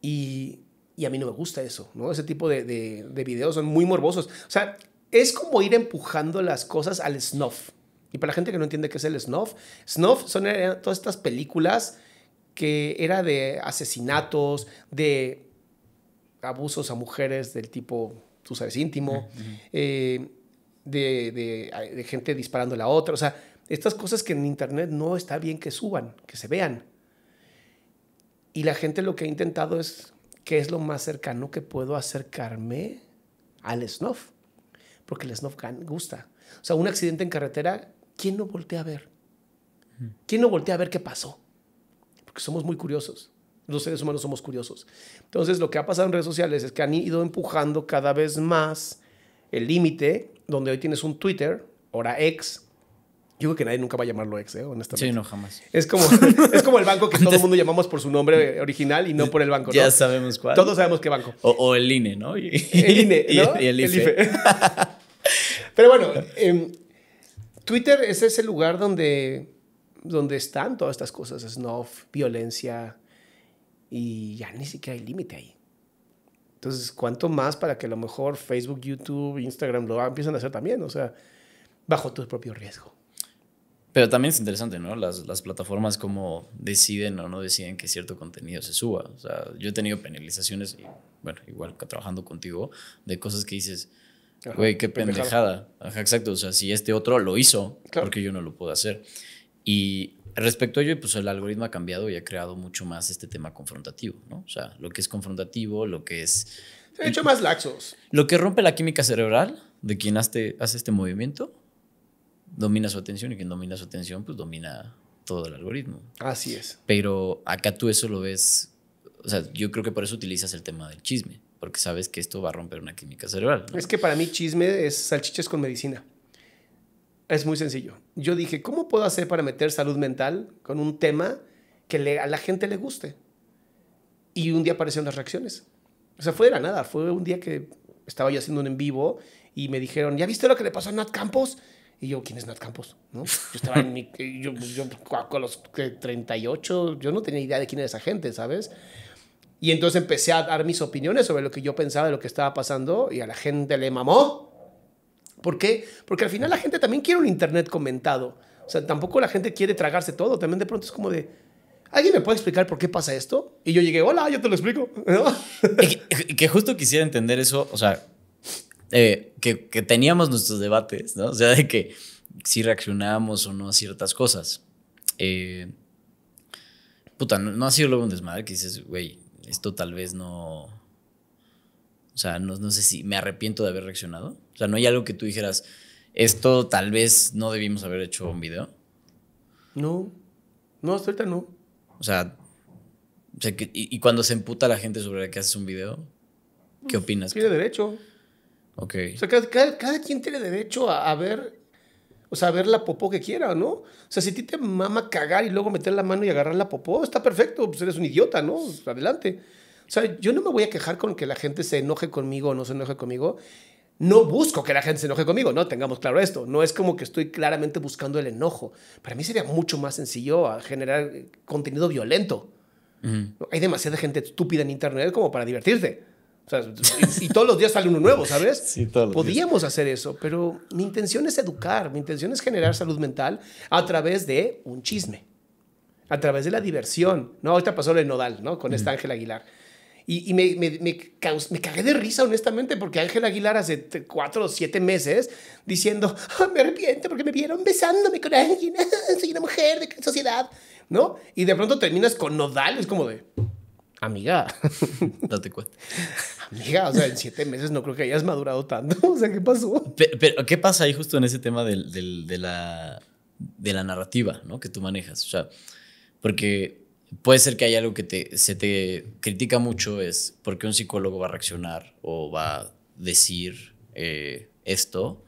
Y, a mí no me gusta eso, ¿no? Ese tipo de, de, de videos son muy morbosos. O sea, es como ir empujando las cosas al snuff. Y para la gente que no entiende qué es el snuff, snuff son eh, todas estas películas que era de asesinatos, de abusos a mujeres del tipo, tú sabes, íntimo, eh, de, gente disparando a la otra. O sea, estas cosas que en Internet no está bien que suban, que se vean. Y la gente lo que ha intentado es qué es lo más cercano que puedo acercarme al snuff, porque el snuff gusta. O sea, un accidente en carretera, ¿quién no voltea a ver? ¿Quién no voltea a ver qué pasó? somos muy curiosos. Los seres humanos somos curiosos. Entonces, lo que ha pasado en redes sociales es que han ido empujando cada vez más el límite, donde hoy tienes un Twitter, ahora ex, yo creo que nadie nunca va a llamarlo ex, ¿eh? honestamente. Sí, no, jamás. Es como, <laughs> es como el banco que todo el mundo llamamos por su nombre original y no por el banco. ¿no? Ya sabemos cuál. Todos sabemos qué banco. O, el INE, ¿no? el INE, ¿no? Y, el, <laughs> IFE. <laughs> Pero bueno, em, Twitter es ese lugar donde donde están todas estas cosas, snuff, violencia, y ya ni siquiera hay límite ahí. Entonces, ¿cuánto más para que a lo mejor Facebook, YouTube, Instagram lo empiecen a hacer también? O sea, bajo tu propio riesgo. Pero también es interesante, ¿no? Las, plataformas como deciden o no deciden que cierto contenido se suba. O sea, yo he tenido penalizaciones, bueno, igual que trabajando contigo, de cosas que dices, güey, qué pendejada. exacto. O sea, si este otro lo hizo, porque yo no lo puedo hacer? Y respecto a ello, pues el algoritmo ha cambiado y ha creado mucho más este tema confrontativo, ¿no? O sea, lo que es confrontativo, lo que es... Se hecho más laxos. Lo que rompe la química cerebral de quien hace, este movimiento, domina su atención y quien domina su atención, pues domina todo el algoritmo. Así es. Pero acá tú eso lo ves, o sea, yo creo que por eso utilizas el tema del chisme, porque sabes que esto va a romper una química cerebral. Es que para mí chisme es salchichas con medicina. Es muy sencillo. Yo dije, ¿cómo puedo hacer para meter salud mental con un tema que a la gente le guste? Y un día aparecieron las reacciones. O sea, fue de la nada. Fue un día que estaba yo haciendo un en vivo y me dijeron, ¿ya viste lo que le pasó a Nat Campos? Y yo, ¿quién es Nat Campos? ¿No? Yo estaba en mi, yo, con los 38, yo no tenía idea de quién era esa gente, ¿sabes? Y entonces empecé a dar mis opiniones sobre lo que yo pensaba de lo que estaba pasando y a la gente le mamó ¿Por qué? Porque al final la gente también quiere un Internet comentado. O sea, tampoco la gente quiere tragarse todo. También de pronto es como de, ¿alguien me puede explicar por qué pasa esto? Y yo llegué, hola, yo te lo explico. <laughs> ¿No? que, justo quisiera entender eso, o sea, eh, que, teníamos nuestros debates, ¿no? O sea, de que si reaccionábamos o no a ciertas cosas. Eh, puta, no, no, ha sido luego un desmadre que dices, güey, esto tal vez no o sea, no, sé si me arrepiento de haber reaccionado. O sea, no hay algo que tú dijeras, esto tal vez no debimos haber hecho un video. No, no, hasta ahorita no. O sea, y, cuando se emputa la gente sobre la que haces un video, ¿qué pues, opinas? Tiene derecho. Ok. O sea, cada, quien tiene derecho a, ver o sea, a ver la popó que quiera, ¿no? O sea, si a ti te mama cagar y luego meter la mano y agarrar la popó, está perfecto, pues eres un idiota, ¿no? Pues, adelante. O sea, yo no me voy a quejar con que la gente se enoje conmigo o no se enoje conmigo. No busco que la gente se enoje conmigo, no tengamos claro esto. No es como que estoy claramente buscando el enojo. Para mí sería mucho más sencillo ah, generar eh, contenido violento. Hay demasiada gente estúpida en Internet como para divertirte. O y, todos los días sale uno nuevo, ¿sabes? <laughs> Sí, Podíamos hacer eso, pero mi intención es educar, mi intención es generar salud mental a través de un chisme, a través de la diversión. No, ahorita pasó lo de Nodal, ¿no? Con este esta Ángel Aguilar. Y, me, me, me, me, cagué de risa, honestamente, porque Ángel Aguilar hace cuatro o siete meses diciendo, ah, me arrepiento porque me vieron besándome con alguien, <laughs> soy una mujer de sociedad, ¿no? Y de pronto terminas con Nodal, es como de, amiga, <laughs> date cuenta. Amiga, o sea, en siete meses no creo que hayas madurado tanto, <laughs> o sea, ¿qué pasó? Pero, pero ¿qué pasa ahí justo en ese tema del, del, de, la, de la narrativa, ¿no? Que tú manejas, o sea, porque puede ser que haya algo que se te critica mucho, es por qué un psicólogo va a reaccionar o va a decir eh, esto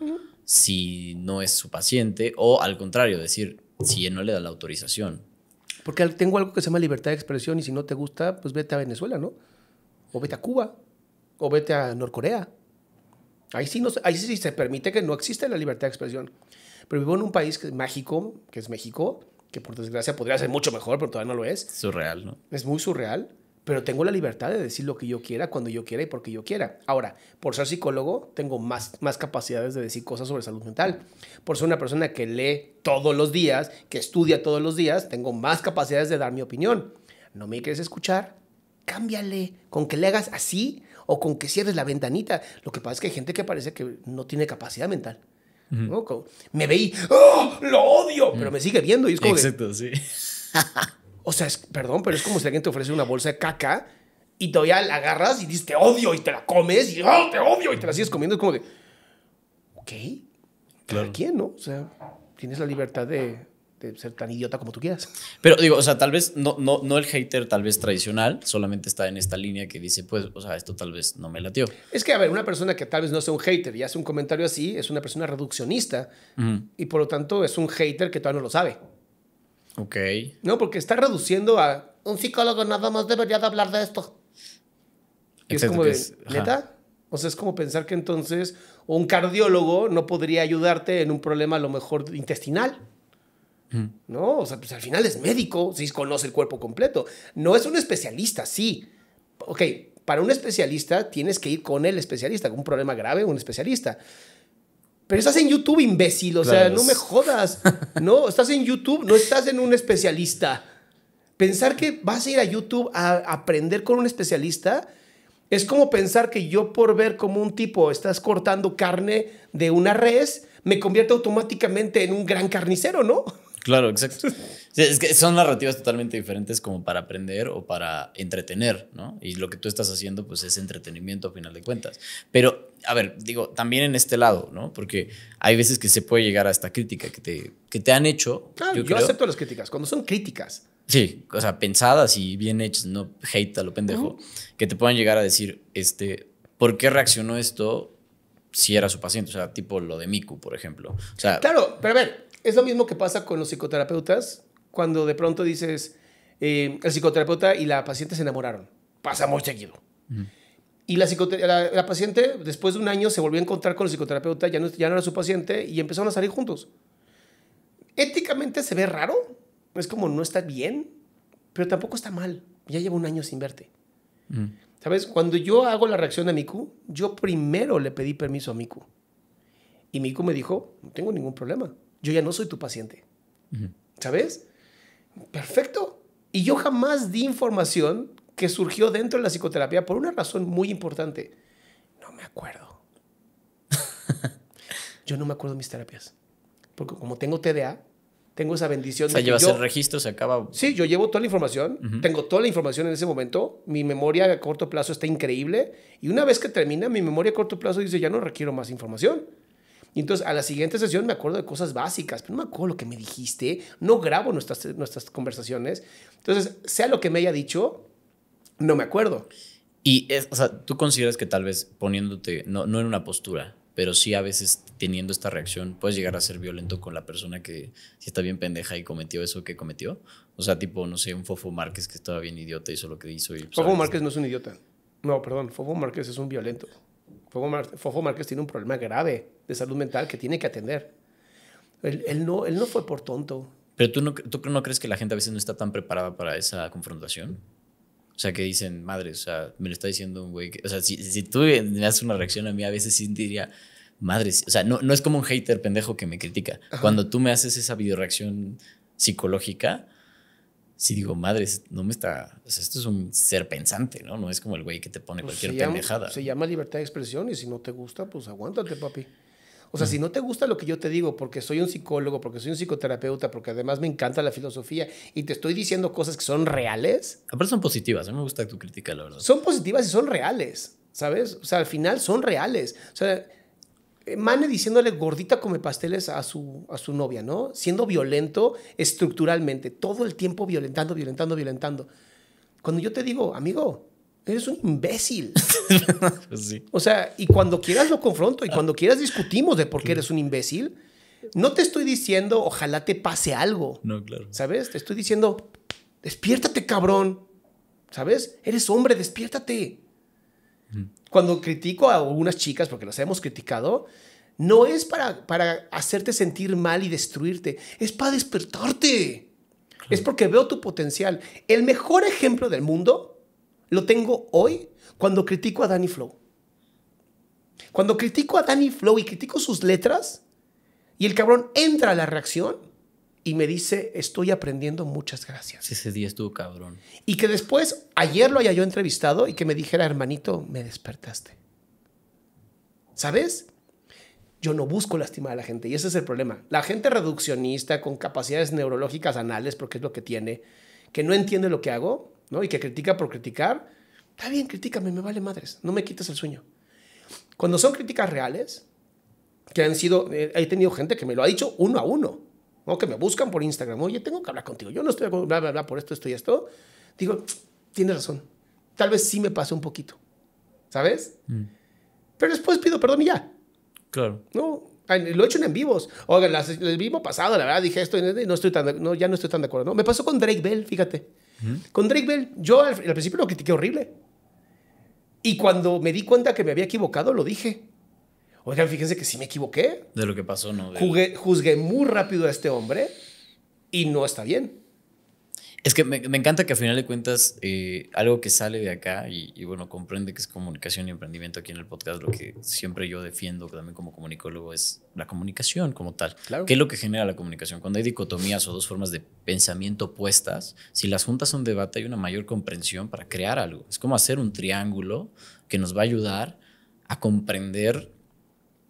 si no es su paciente, o al contrario, decir si él no le da la autorización. Porque tengo algo que se llama libertad de expresión y si no te gusta, pues vete a Venezuela, ¿no? O vete a Cuba, o vete a Norcorea. Ahí sí, no, se permite que no existe la libertad de expresión. Pero vivo en un país que mágico, que es México, que por desgracia podría ser mucho mejor, pero todavía no lo es. Surreal, ¿no? Es muy surreal, pero tengo la libertad de decir lo que yo quiera, cuando yo quiera y porque yo quiera. Ahora, por ser psicólogo, tengo más, más capacidades de decir cosas sobre salud mental. Por ser una persona que lee todos los días, que estudia todos los días, tengo más capacidades de dar mi opinión. ¿No me quieres escuchar? Cámbiale, con que le hagas así o con que cierres la ventanita. Lo que pasa es que hay gente que parece que no tiene capacidad mental. Oh, me veí, ¡Oh! ¡Lo odio! Pero me sigue viendo y es como. Exacto, sí. <laughs> o sea, perdón, pero es como si alguien te ofrece una bolsa de caca y todavía la agarras y dices, te odio y te la comes y oh, ¡Te odio! Y te la sigues comiendo. Es como de, ok. Claro. ¿Quién, no? O sea, tienes la libertad de ser tan idiota como tú quieras. Pero digo, o sea, tal vez no, no, no el hater tal vez tradicional, solamente está en esta línea que dice, pues, o sea, esto tal vez no me latió. Es que, a ver, una persona que tal vez no sea un hater y hace un comentario así, es una persona reduccionista y por lo tanto es un hater que todavía no lo sabe. Ok. No, porque está reduciendo a un psicólogo nada más debería de hablar de esto. es como de, ¿neta? O sea, es como pensar que entonces un cardiólogo no podría ayudarte en un problema a lo mejor intestinal. ¿no? O sea, pues al final es médico, si conoce el cuerpo completo. No es un especialista, sí. Ok, para un especialista tienes que ir con el especialista, con un problema grave, un especialista. Pero estás en YouTube, imbécil, o sea, no me jodas. No, estás en YouTube, no estás en un especialista. Pensar que vas a ir a YouTube a aprender con un especialista es como pensar que yo por ver como un tipo estás cortando carne de una res, me convierto automáticamente en un gran carnicero, ¿no? Claro, exacto. es que son narrativas totalmente diferentes como para aprender o para entretener, ¿no? Y lo que tú estás haciendo, pues es entretenimiento a final de cuentas. Pero, a ver, digo, también en este lado, ¿no? Porque hay veces que se puede llegar a esta crítica que te, que te han hecho. Claro, yo, acepto las críticas, cuando son críticas. Sí, o sea, pensadas y bien hechas, no hate a lo pendejo, que te puedan llegar a decir, este, ¿por qué reaccionó esto si era su paciente? O sea, tipo lo de Miku, por ejemplo. O sea, claro, pero a ver, es lo mismo que pasa con los psicoterapeutas cuando de pronto dices, eh, el psicoterapeuta y la paciente se enamoraron. Pasa muy seguido. Y la, paciente, después de un año, se volvió a encontrar con el psicoterapeuta, ya no, ya no era su paciente, y empezaron a salir juntos. Éticamente se ve raro, es como no está bien, pero tampoco está mal. Ya llevo un año sin verte. Mm. ¿Sabes? Cuando yo hago la reacción a Miku, yo primero le pedí permiso a Miku. Y Miku me dijo, no tengo ningún problema yo ya no soy tu paciente. ¿Sabes? Perfecto. Y yo jamás di información que surgió dentro de la psicoterapia por una razón muy importante. No me acuerdo. <laughs> yo no me acuerdo de mis terapias. Porque como tengo TDA, tengo esa bendición. O sea, llevas el registro, se acaba. Sí, yo llevo toda la información, tengo toda la información en ese momento, mi memoria a corto plazo está increíble y una vez que termina, mi memoria a corto plazo dice, ya no requiero más información. Y entonces a la siguiente sesión me acuerdo de cosas básicas, pero no me acuerdo lo que me dijiste, no grabo nuestras, nuestras conversaciones. Entonces, sea lo que me haya dicho, no me acuerdo. Y, es, o sea, tú consideras que tal vez poniéndote, no, no en una postura, pero sí a veces teniendo esta reacción, puedes llegar a ser violento con la persona que si está bien pendeja y cometió eso que cometió. O sea, tipo, no sé, un Fofo Márquez que estaba bien idiota, hizo lo que hizo. Y, pues, Fofo Márquez no es un idiota. No, perdón, Fofo Márquez es un violento. Fofo, tiene un problema grave de salud mental que tiene que atender. Él, no, él no fue por tonto. Pero tú no, tú no crees que la gente a veces no está tan preparada para esa confrontación. O sea, que dicen, madre, o sea, me lo está diciendo un güey. o sea, si, tú me haces una reacción a mí, a veces sí diría, madre, o sea, no, no es como un hater pendejo que me critica. Cuando tú me haces esa videoreacción psicológica, si digo, madre, no me está. O sea, esto es un ser pensante, ¿no? No es como el güey que te pone pues cualquier pendejada. Se llama libertad de expresión y si no te gusta, pues aguántate, papi. O sea, si no te gusta lo que yo te digo, porque soy un psicólogo, porque soy un psicoterapeuta, porque además me encanta la filosofía y te estoy diciendo cosas que son reales. Aparte son positivas, a mí me gusta tu crítica, la verdad. Son positivas y son reales, ¿sabes? O sea, al final son reales. O sea, Mane diciéndole gordita come pasteles a su, a su novia, ¿no? Siendo violento estructuralmente, todo el tiempo violentando, violentando, violentando. Cuando yo te digo, amigo, eres un imbécil. <laughs> Pues o sea, y cuando quieras lo confronto y cuando quieras discutimos de por qué eres un imbécil. No te estoy diciendo, ojalá te pase algo. No, claro. ¿Sabes? Te estoy diciendo, despiértate, cabrón. ¿Sabes? Eres hombre, despiértate. Cuando critico a algunas chicas, porque las hemos criticado, no es para, para hacerte sentir mal y destruirte, es para despertarte. Es porque veo tu potencial. El mejor ejemplo del mundo lo tengo hoy cuando critico a Danny Flow. Cuando critico a Danny Flow y critico sus letras, y el cabrón entra a la reacción, y me dice, estoy aprendiendo, muchas gracias. Ese día estuvo cabrón. Y que después, ayer lo haya yo entrevistado y que me dijera, hermanito, me despertaste. ¿Sabes? Yo no busco lastimar a la gente y ese es el problema. La gente reduccionista con capacidades neurológicas anales, porque es lo que tiene, que no entiende lo que hago, ¿no? Y que critica por criticar, está bien, critícame, me vale madres, no me quites el sueño. Cuando son críticas reales, que han sido, eh, he tenido gente que me lo ha dicho uno a uno o que me buscan por Instagram, oye, tengo que hablar contigo, yo no estoy, bla, bla, bla, por esto, esto y esto, digo, tienes razón, tal vez sí me pasó un poquito, ¿sabes? Mm. Pero después pido perdón y ya. Claro. No, lo he hecho en, vivos. Oigan, el vivo pasado, la verdad, dije esto y no estoy tan, no, ya no estoy tan de acuerdo. ¿no? Me pasó con Drake Bell, fíjate. Con Drake Bell, yo al, al principio lo critiqué horrible. Y cuando me di cuenta que me había equivocado, lo dije. Oigan, fíjense que sí me equivoqué. De lo que pasó, no. Jugué, juzgué muy rápido a este hombre y no está bien. Es que me, encanta que al final de cuentas eh, algo que sale de acá y, bueno, comprende que es comunicación y emprendimiento aquí en el podcast, lo que siempre yo defiendo también como comunicólogo es la comunicación como tal. Claro. ¿Qué es lo que genera la comunicación? Cuando hay dicotomías o dos formas de pensamiento opuestas, si las juntas son debate hay una mayor comprensión para crear algo. Es como hacer un triángulo que nos va a ayudar a comprender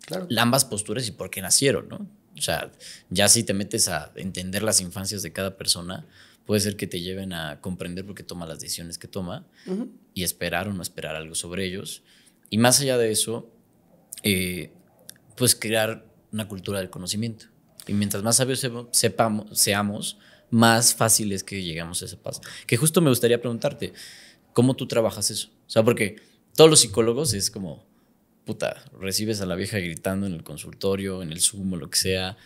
claro. ambas posturas y por qué nacieron, ¿no? O sea, ya si te metes a entender las infancias de cada persona, puede ser que te lleven a comprender por qué toma las decisiones que toma y esperar o no esperar algo sobre ellos. Y más allá de eso, eh, pues crear una cultura del conocimiento. Y mientras más sabios sepamos, seamos, más fácil es que lleguemos a esa paz. Que justo me gustaría preguntarte, ¿cómo tú trabajas eso? O sea, porque todos los psicólogos es como puta, recibes a la vieja gritando en el consultorio, en el Zoom lo que sea.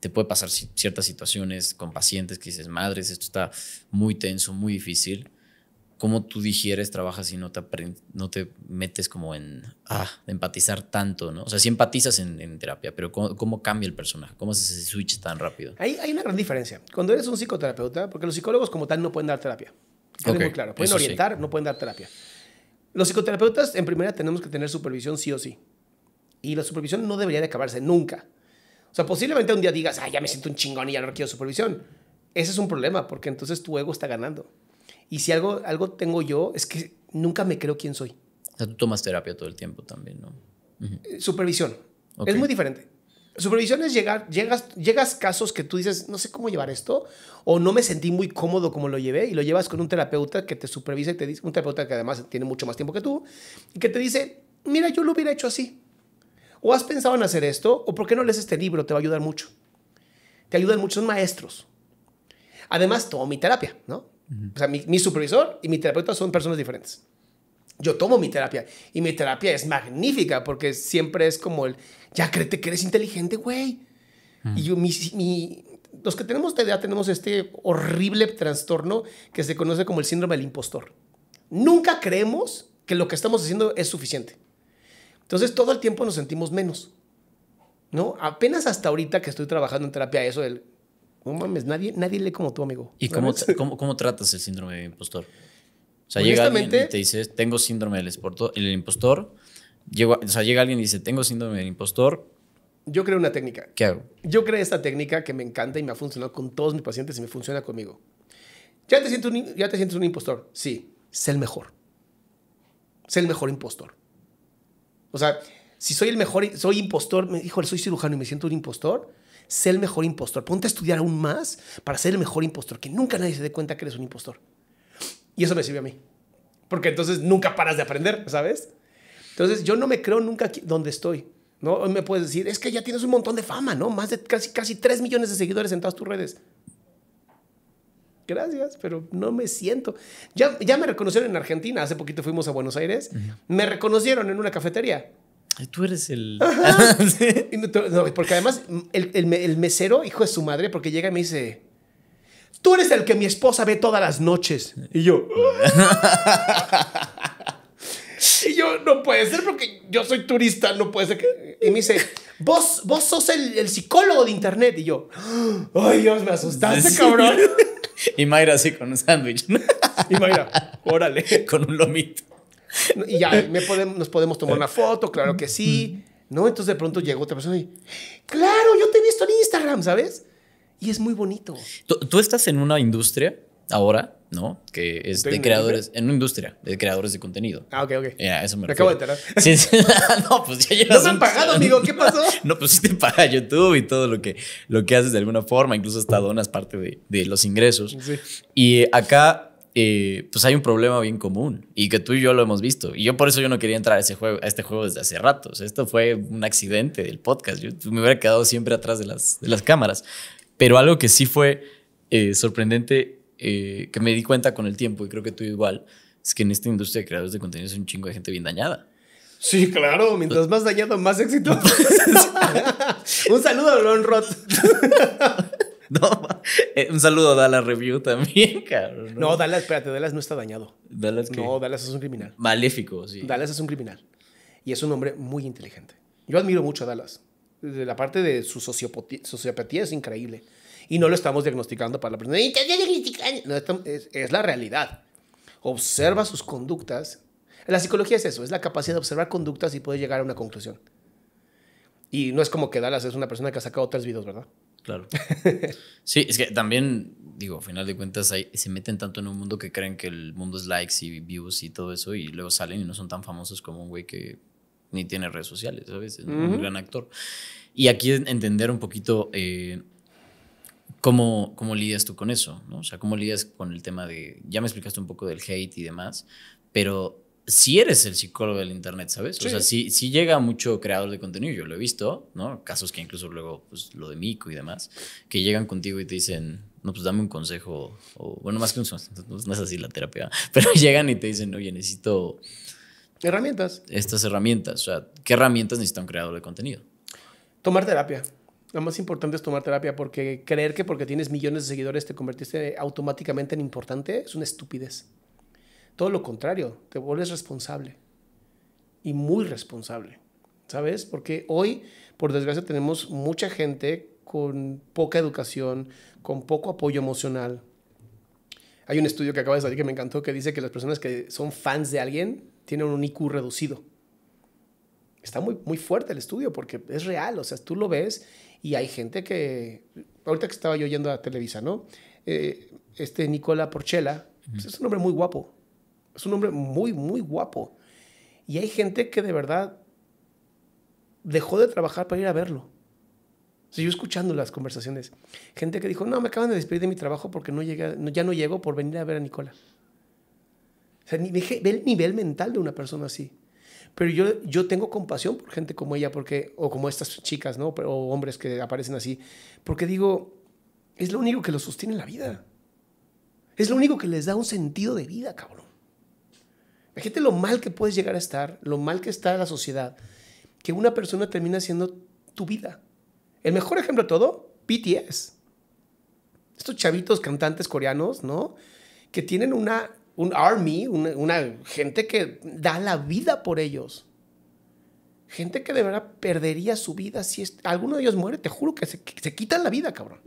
Te puede pasar ciertas situaciones con pacientes que dices, madres, esto está muy tenso, muy difícil. ¿Cómo tú digieres, trabajas y no te, no te metes como en ah, empatizar tanto, ¿no? O sea, sí empatizas en, terapia, pero ¿cómo, cambia el personaje? ¿Cómo se switch tan rápido? Hay, hay una gran diferencia. Cuando eres un psicoterapeuta, porque los psicólogos como tal no pueden dar terapia. muy claro. Pueden orientar, no pueden dar terapia. Los psicoterapeutas, en primera, tenemos que tener supervisión sí o sí. Y la supervisión no debería de acabarse nunca. O sea, posiblemente un día digas, ah, ya me siento un chingón y ya no quiero supervisión. Ese es un problema, porque entonces tu ego está ganando. Y si algo, algo tengo yo, es que nunca me creo quién soy. O sea, tú tomas terapia todo el tiempo también, ¿no? Eh, supervisión. Es muy diferente. Supervisión es llegar, llegas, llegas casos que tú dices, no sé cómo llevar esto, o no me sentí muy cómodo como lo llevé, y lo llevas con un terapeuta que te supervisa y te dice, un terapeuta que además tiene mucho más tiempo que tú, y que te dice, mira, yo lo hubiera hecho así, o has pensado en hacer esto, o por qué no lees este libro, te va a ayudar mucho. Te ayudan muchos maestros. Además, tomo mi terapia, ¿no? O sea, mi supervisor y mi terapeuta son personas diferentes yo tomo mi terapia y mi terapia es magnífica porque siempre es como el, ya créete que eres inteligente, güey. Mm. Y yo, mi, los que tenemos TDA tenemos este horrible trastorno que se conoce como el síndrome del impostor. Nunca creemos que lo que estamos haciendo es suficiente. Entonces todo el tiempo nos sentimos menos. ¿No? Apenas hasta ahorita que estoy trabajando en terapia, eso del, no mames, nadie, nadie lee como tú, amigo. ¿Y cómo, cómo, cómo tratas el síndrome del impostor? O sea, llega alguien y te dice, tengo síndrome del, impostor. o sea, llega alguien y dice, tengo síndrome del impostor. Yo creo una técnica. ¿Qué hago? Yo creo esta técnica que me encanta y me ha funcionado con todos mis pacientes y me funciona conmigo. ¿Ya te sientes un, ya te sientes un impostor? Sí, sé el mejor. Sé el mejor impostor. O sea, si soy el mejor, soy impostor, me dijo, soy cirujano y me siento un impostor, sé el mejor impostor. Ponte a estudiar aún más para ser el mejor impostor, que nunca nadie se dé cuenta que eres un impostor. Y eso me sirve a mí. Porque entonces nunca paras de aprender, ¿sabes? Entonces yo no me creo nunca donde estoy. ¿no? Hoy me puedes decir, es que ya tienes un montón de fama, ¿no? Más de casi, casi 3 millones de seguidores en todas tus redes. Gracias, pero no me siento. Ya, ya me reconocieron en Argentina. Hace poquito fuimos a Buenos Aires. Me reconocieron en una cafetería. Tú eres el. <laughs> porque además, el, el mesero, hijo de su madre, porque llega y me dice Tú eres el que mi esposa ve todas las noches. Y yo. Ah". y yo, no puede ser porque yo soy turista, no puede ser que. Y me dice, vos, vos sos el, psicólogo de internet. Y yo, ah, ay Dios, me asustaste, cabrón. <laughs> y Mayra así con un sándwich. y Mayra, órale. <laughs> Con un lomito. Y ya, podemos, nos podemos tomar una foto, claro que sí. ¿No? Entonces de pronto llegó otra persona y, claro, yo te he visto en Instagram, ¿sabes? Y es muy bonito. Tú, estás en una industria ahora, ¿no? Que es de creadores, en una industria de creadores de contenido. Ah, ok, ok. Ya, eso me, me acabo de enterar. Sí, <laughs> no, pues ya No han pagado, amigo, ¿qué pasó? <laughs> no, pues sí te paga YouTube y todo lo que, lo que haces de alguna forma, incluso hasta donas parte de, de los ingresos. Sí. Y eh, acá eh, pues hay un problema bien común y que tú y yo lo hemos visto. Y yo por eso yo no quería entrar a, ese juego, a este juego desde hace rato. O sea, esto fue un accidente del podcast. Yo me hubiera quedado siempre atrás de las, de las cámaras. Pero algo que sí fue eh, sorprendente, eh, que me di cuenta con el tiempo, y creo que tú igual, es que en esta industria de creadores de contenido hay un chingo de gente bien dañada. Sí, claro, mientras más dañado, más éxito. <laughs> un saludo a Lon Roth. <laughs> no, eh, un saludo a Dallas Review también, <laughs> cabrón. No, Dallas, espérate, Dallas no está dañado. Dallas No, Dallas es un criminal. Maléfico, sí. Dallas es un criminal. Y es un hombre muy inteligente. Yo admiro mucho a Dallas la parte de su sociopatía, es increíble. Y no lo estamos diagnosticando para la persona. es, la realidad. Observa sus conductas. La psicología es eso, es la capacidad de observar conductas y poder llegar a una conclusión. Y no es como que Dallas es una persona que ha sacado tres videos, ¿verdad? Claro. <laughs> sí, es que también, digo, a final de cuentas, se meten tanto en un mundo que creen que el mundo es likes y views y todo eso, y luego salen y no son tan famosos como un güey que ni tiene redes sociales ¿sabes? Es un gran actor. Y aquí entender un poquito eh, cómo, cómo lidias tú con eso, ¿no? O sea, cómo lidias con el tema de, ya me explicaste un poco del hate y demás, pero si eres el psicólogo del internet, ¿sabes? O sea, si llega mucho creador de contenido, yo lo he visto, ¿no? Casos que incluso luego, pues lo de Mico y demás, que llegan contigo y te dicen, no, pues dame un consejo, o bueno, más que un consejo, <laughs> no es así la terapia, <laughs> pero llegan y te dicen, oye, necesito Herramientas. Estas herramientas. O sea, ¿qué herramientas necesita un creador de contenido? Tomar terapia. Lo más importante es tomar terapia porque creer que porque tienes millones de seguidores te convertiste automáticamente en importante es una estupidez. Todo lo contrario, te vuelves responsable y muy responsable, ¿sabes? Porque hoy, por desgracia, tenemos mucha gente con poca educación, con poco apoyo emocional. Hay un estudio que acaba de salir que me encantó que dice que las personas que son fans de alguien tiene un IQ reducido. Está muy, muy fuerte el estudio porque es real, o sea, tú lo ves y hay gente que, ahorita que estaba yo yendo a Televisa, ¿no? Eh, este Nicola Porchela, pues, es un hombre muy guapo, es un hombre muy, muy guapo. Y hay gente que de verdad dejó de trabajar para ir a verlo. O yo escuchando las conversaciones, gente que dijo, no, me acaban de despedir de mi trabajo porque no ya no llego por venir a ver a Nicola. O sea, ve, el nivel mental de una persona así. Pero yo, yo tengo compasión por gente como ella, porque, o como estas chicas, ¿no? O hombres que aparecen así, porque digo, es lo único que los sostiene en la vida. Es lo único que les da un sentido de vida, cabrón. Imagínate lo mal que puedes llegar a estar, lo mal que está la sociedad, que una persona termina siendo tu vida. El mejor ejemplo de todo, BTS. Estos chavitos cantantes coreanos, ¿no? Que tienen una un army, una, gente que da la vida por ellos. Gente que de verdad perdería su vida si alguno de ellos muere, te juro que se, se quitan la vida, cabrón.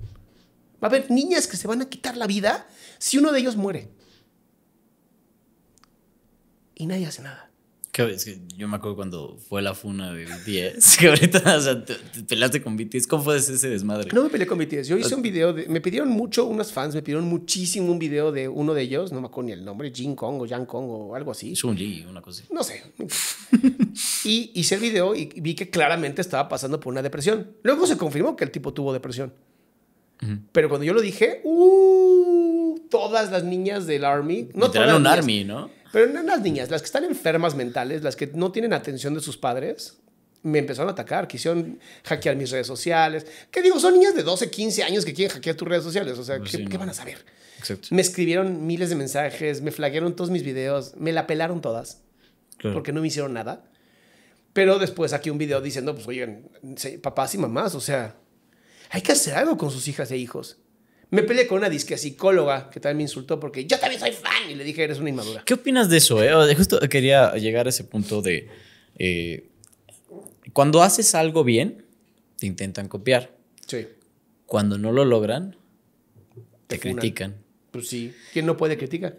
Va a haber niñas que se van a quitar la vida si uno de ellos muere. Y nadie hace nada yo me acuerdo cuando fue la funa de BTS. <laughs> Que ahorita, te, pelaste con BTS. ¿Cómo fue ese desmadre? No me peleé con BTS. Yo hice ah. un video. me pidieron mucho, unos fans me pidieron muchísimo un video de uno de ellos. No me acuerdo ni el nombre. Jin Kong o Yang Kong o algo así. Shun una cosa No sé. <laughs> y hice el video y vi que claramente estaba pasando por una depresión. Luego se confirmó que el tipo tuvo depresión. Pero cuando yo lo dije, uh, todas las niñas del Army. No un Army, ¿no? Pero en las niñas, las que están enfermas mentales, las que no tienen atención de sus padres, me empezaron a atacar, quisieron hackear mis redes sociales. ¿Qué digo? Son niñas de 12, 15 años que quieren hackear tus redes sociales. O sea, pues ¿qué, van a saber? Me escribieron miles de mensajes, me flaguearon todos mis videos, me la pelaron todas porque no me hicieron nada. Pero después aquí un video diciendo, pues oigan, papás y mamás, o sea, hay que hacer algo con sus hijas e hijos. Me peleé con una disque psicóloga que también me insultó porque yo también soy fan y le dije, eres una inmadura. ¿Qué opinas de eso? Eh? Justo quería llegar a ese punto de... Eh, cuando haces algo bien, te intentan copiar. Sí. Cuando no lo logran, te critican. Pues sí. ¿Quién no puede criticar?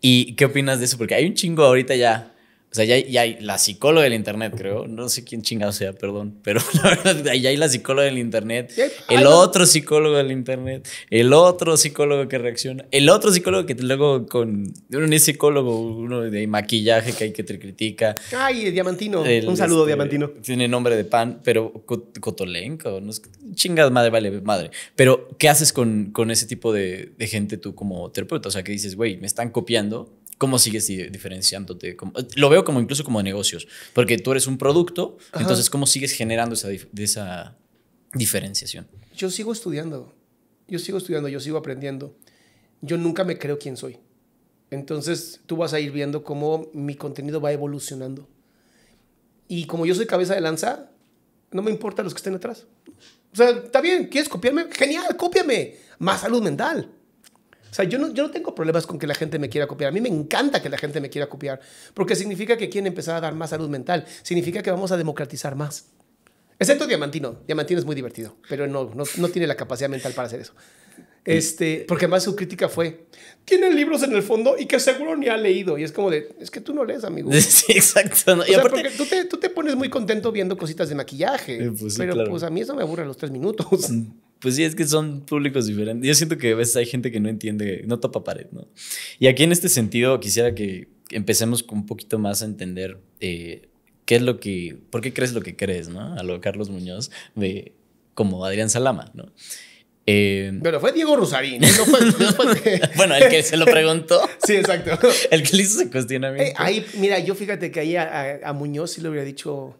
¿Y qué opinas de eso? Porque hay un chingo ahorita ya o sea, ya, hay, la psicóloga del Internet, creo. No sé quién chingado sea, perdón. Pero <laughs> la hay la psicóloga del Internet. El otro psicólogo del Internet. El otro psicólogo que reacciona. El otro psicólogo que luego con... Uno es psicólogo, uno de maquillaje que hay que te critica. Ay, Diamantino. un saludo, este, Diamantino. Tiene nombre de pan, pero Cotolenco. No chingas madre, vale, madre. Pero, ¿qué haces con, con ese tipo de gente tú como terapeuta? O sea, que dices, güey, me están copiando ¿Cómo sigues diferenciándote? lo veo como incluso como negocios, porque tú eres un producto, entonces ¿cómo sigues generando esa, diferenciación? Yo sigo estudiando, yo sigo estudiando, yo sigo aprendiendo. Yo nunca me creo quién soy. Entonces tú vas a ir viendo cómo mi contenido va evolucionando. Y como yo soy cabeza de lanza, no me importa los que estén atrás. O sea, está bien, ¿quieres copiarme? Genial, cópiame. Más salud mental sea, yo no, no tengo problemas con que la gente me quiera copiar. A mí me encanta que la gente me quiera copiar, porque significa que quieren empezar a dar más salud mental, significa que vamos a democratizar más. Excepto Diamantino. Diamantino es muy divertido, pero no, no, tiene la capacidad mental para hacer eso. Este, porque además su crítica fue, tiene libros en el fondo y que seguro ni ha leído. Y es como de, es que tú no lees, amigo. <laughs> Sí, exacto. O sea, tú te, pones muy contento viendo cositas de maquillaje. Eh, pues pero pues a mí eso me aburre los tres minutos. Mm. Pues sí, es que son públicos diferentes. Yo siento que a veces hay gente que no entiende, no topa pared, ¿no? Y aquí en este sentido quisiera que empecemos con un poquito más a entender eh, qué es lo que, por qué crees lo que crees, ¿no? A lo Carlos Muñoz, de, como Adrián Salama, ¿no? Eh, Pero fue Diego Rosarín. ¿eh? No <laughs> bueno, el que se lo preguntó. <laughs> sí, exacto. <laughs> El que le hizo ese cuestionamiento. mira, yo fíjate que ahí a, Muñoz sí le hubiera dicho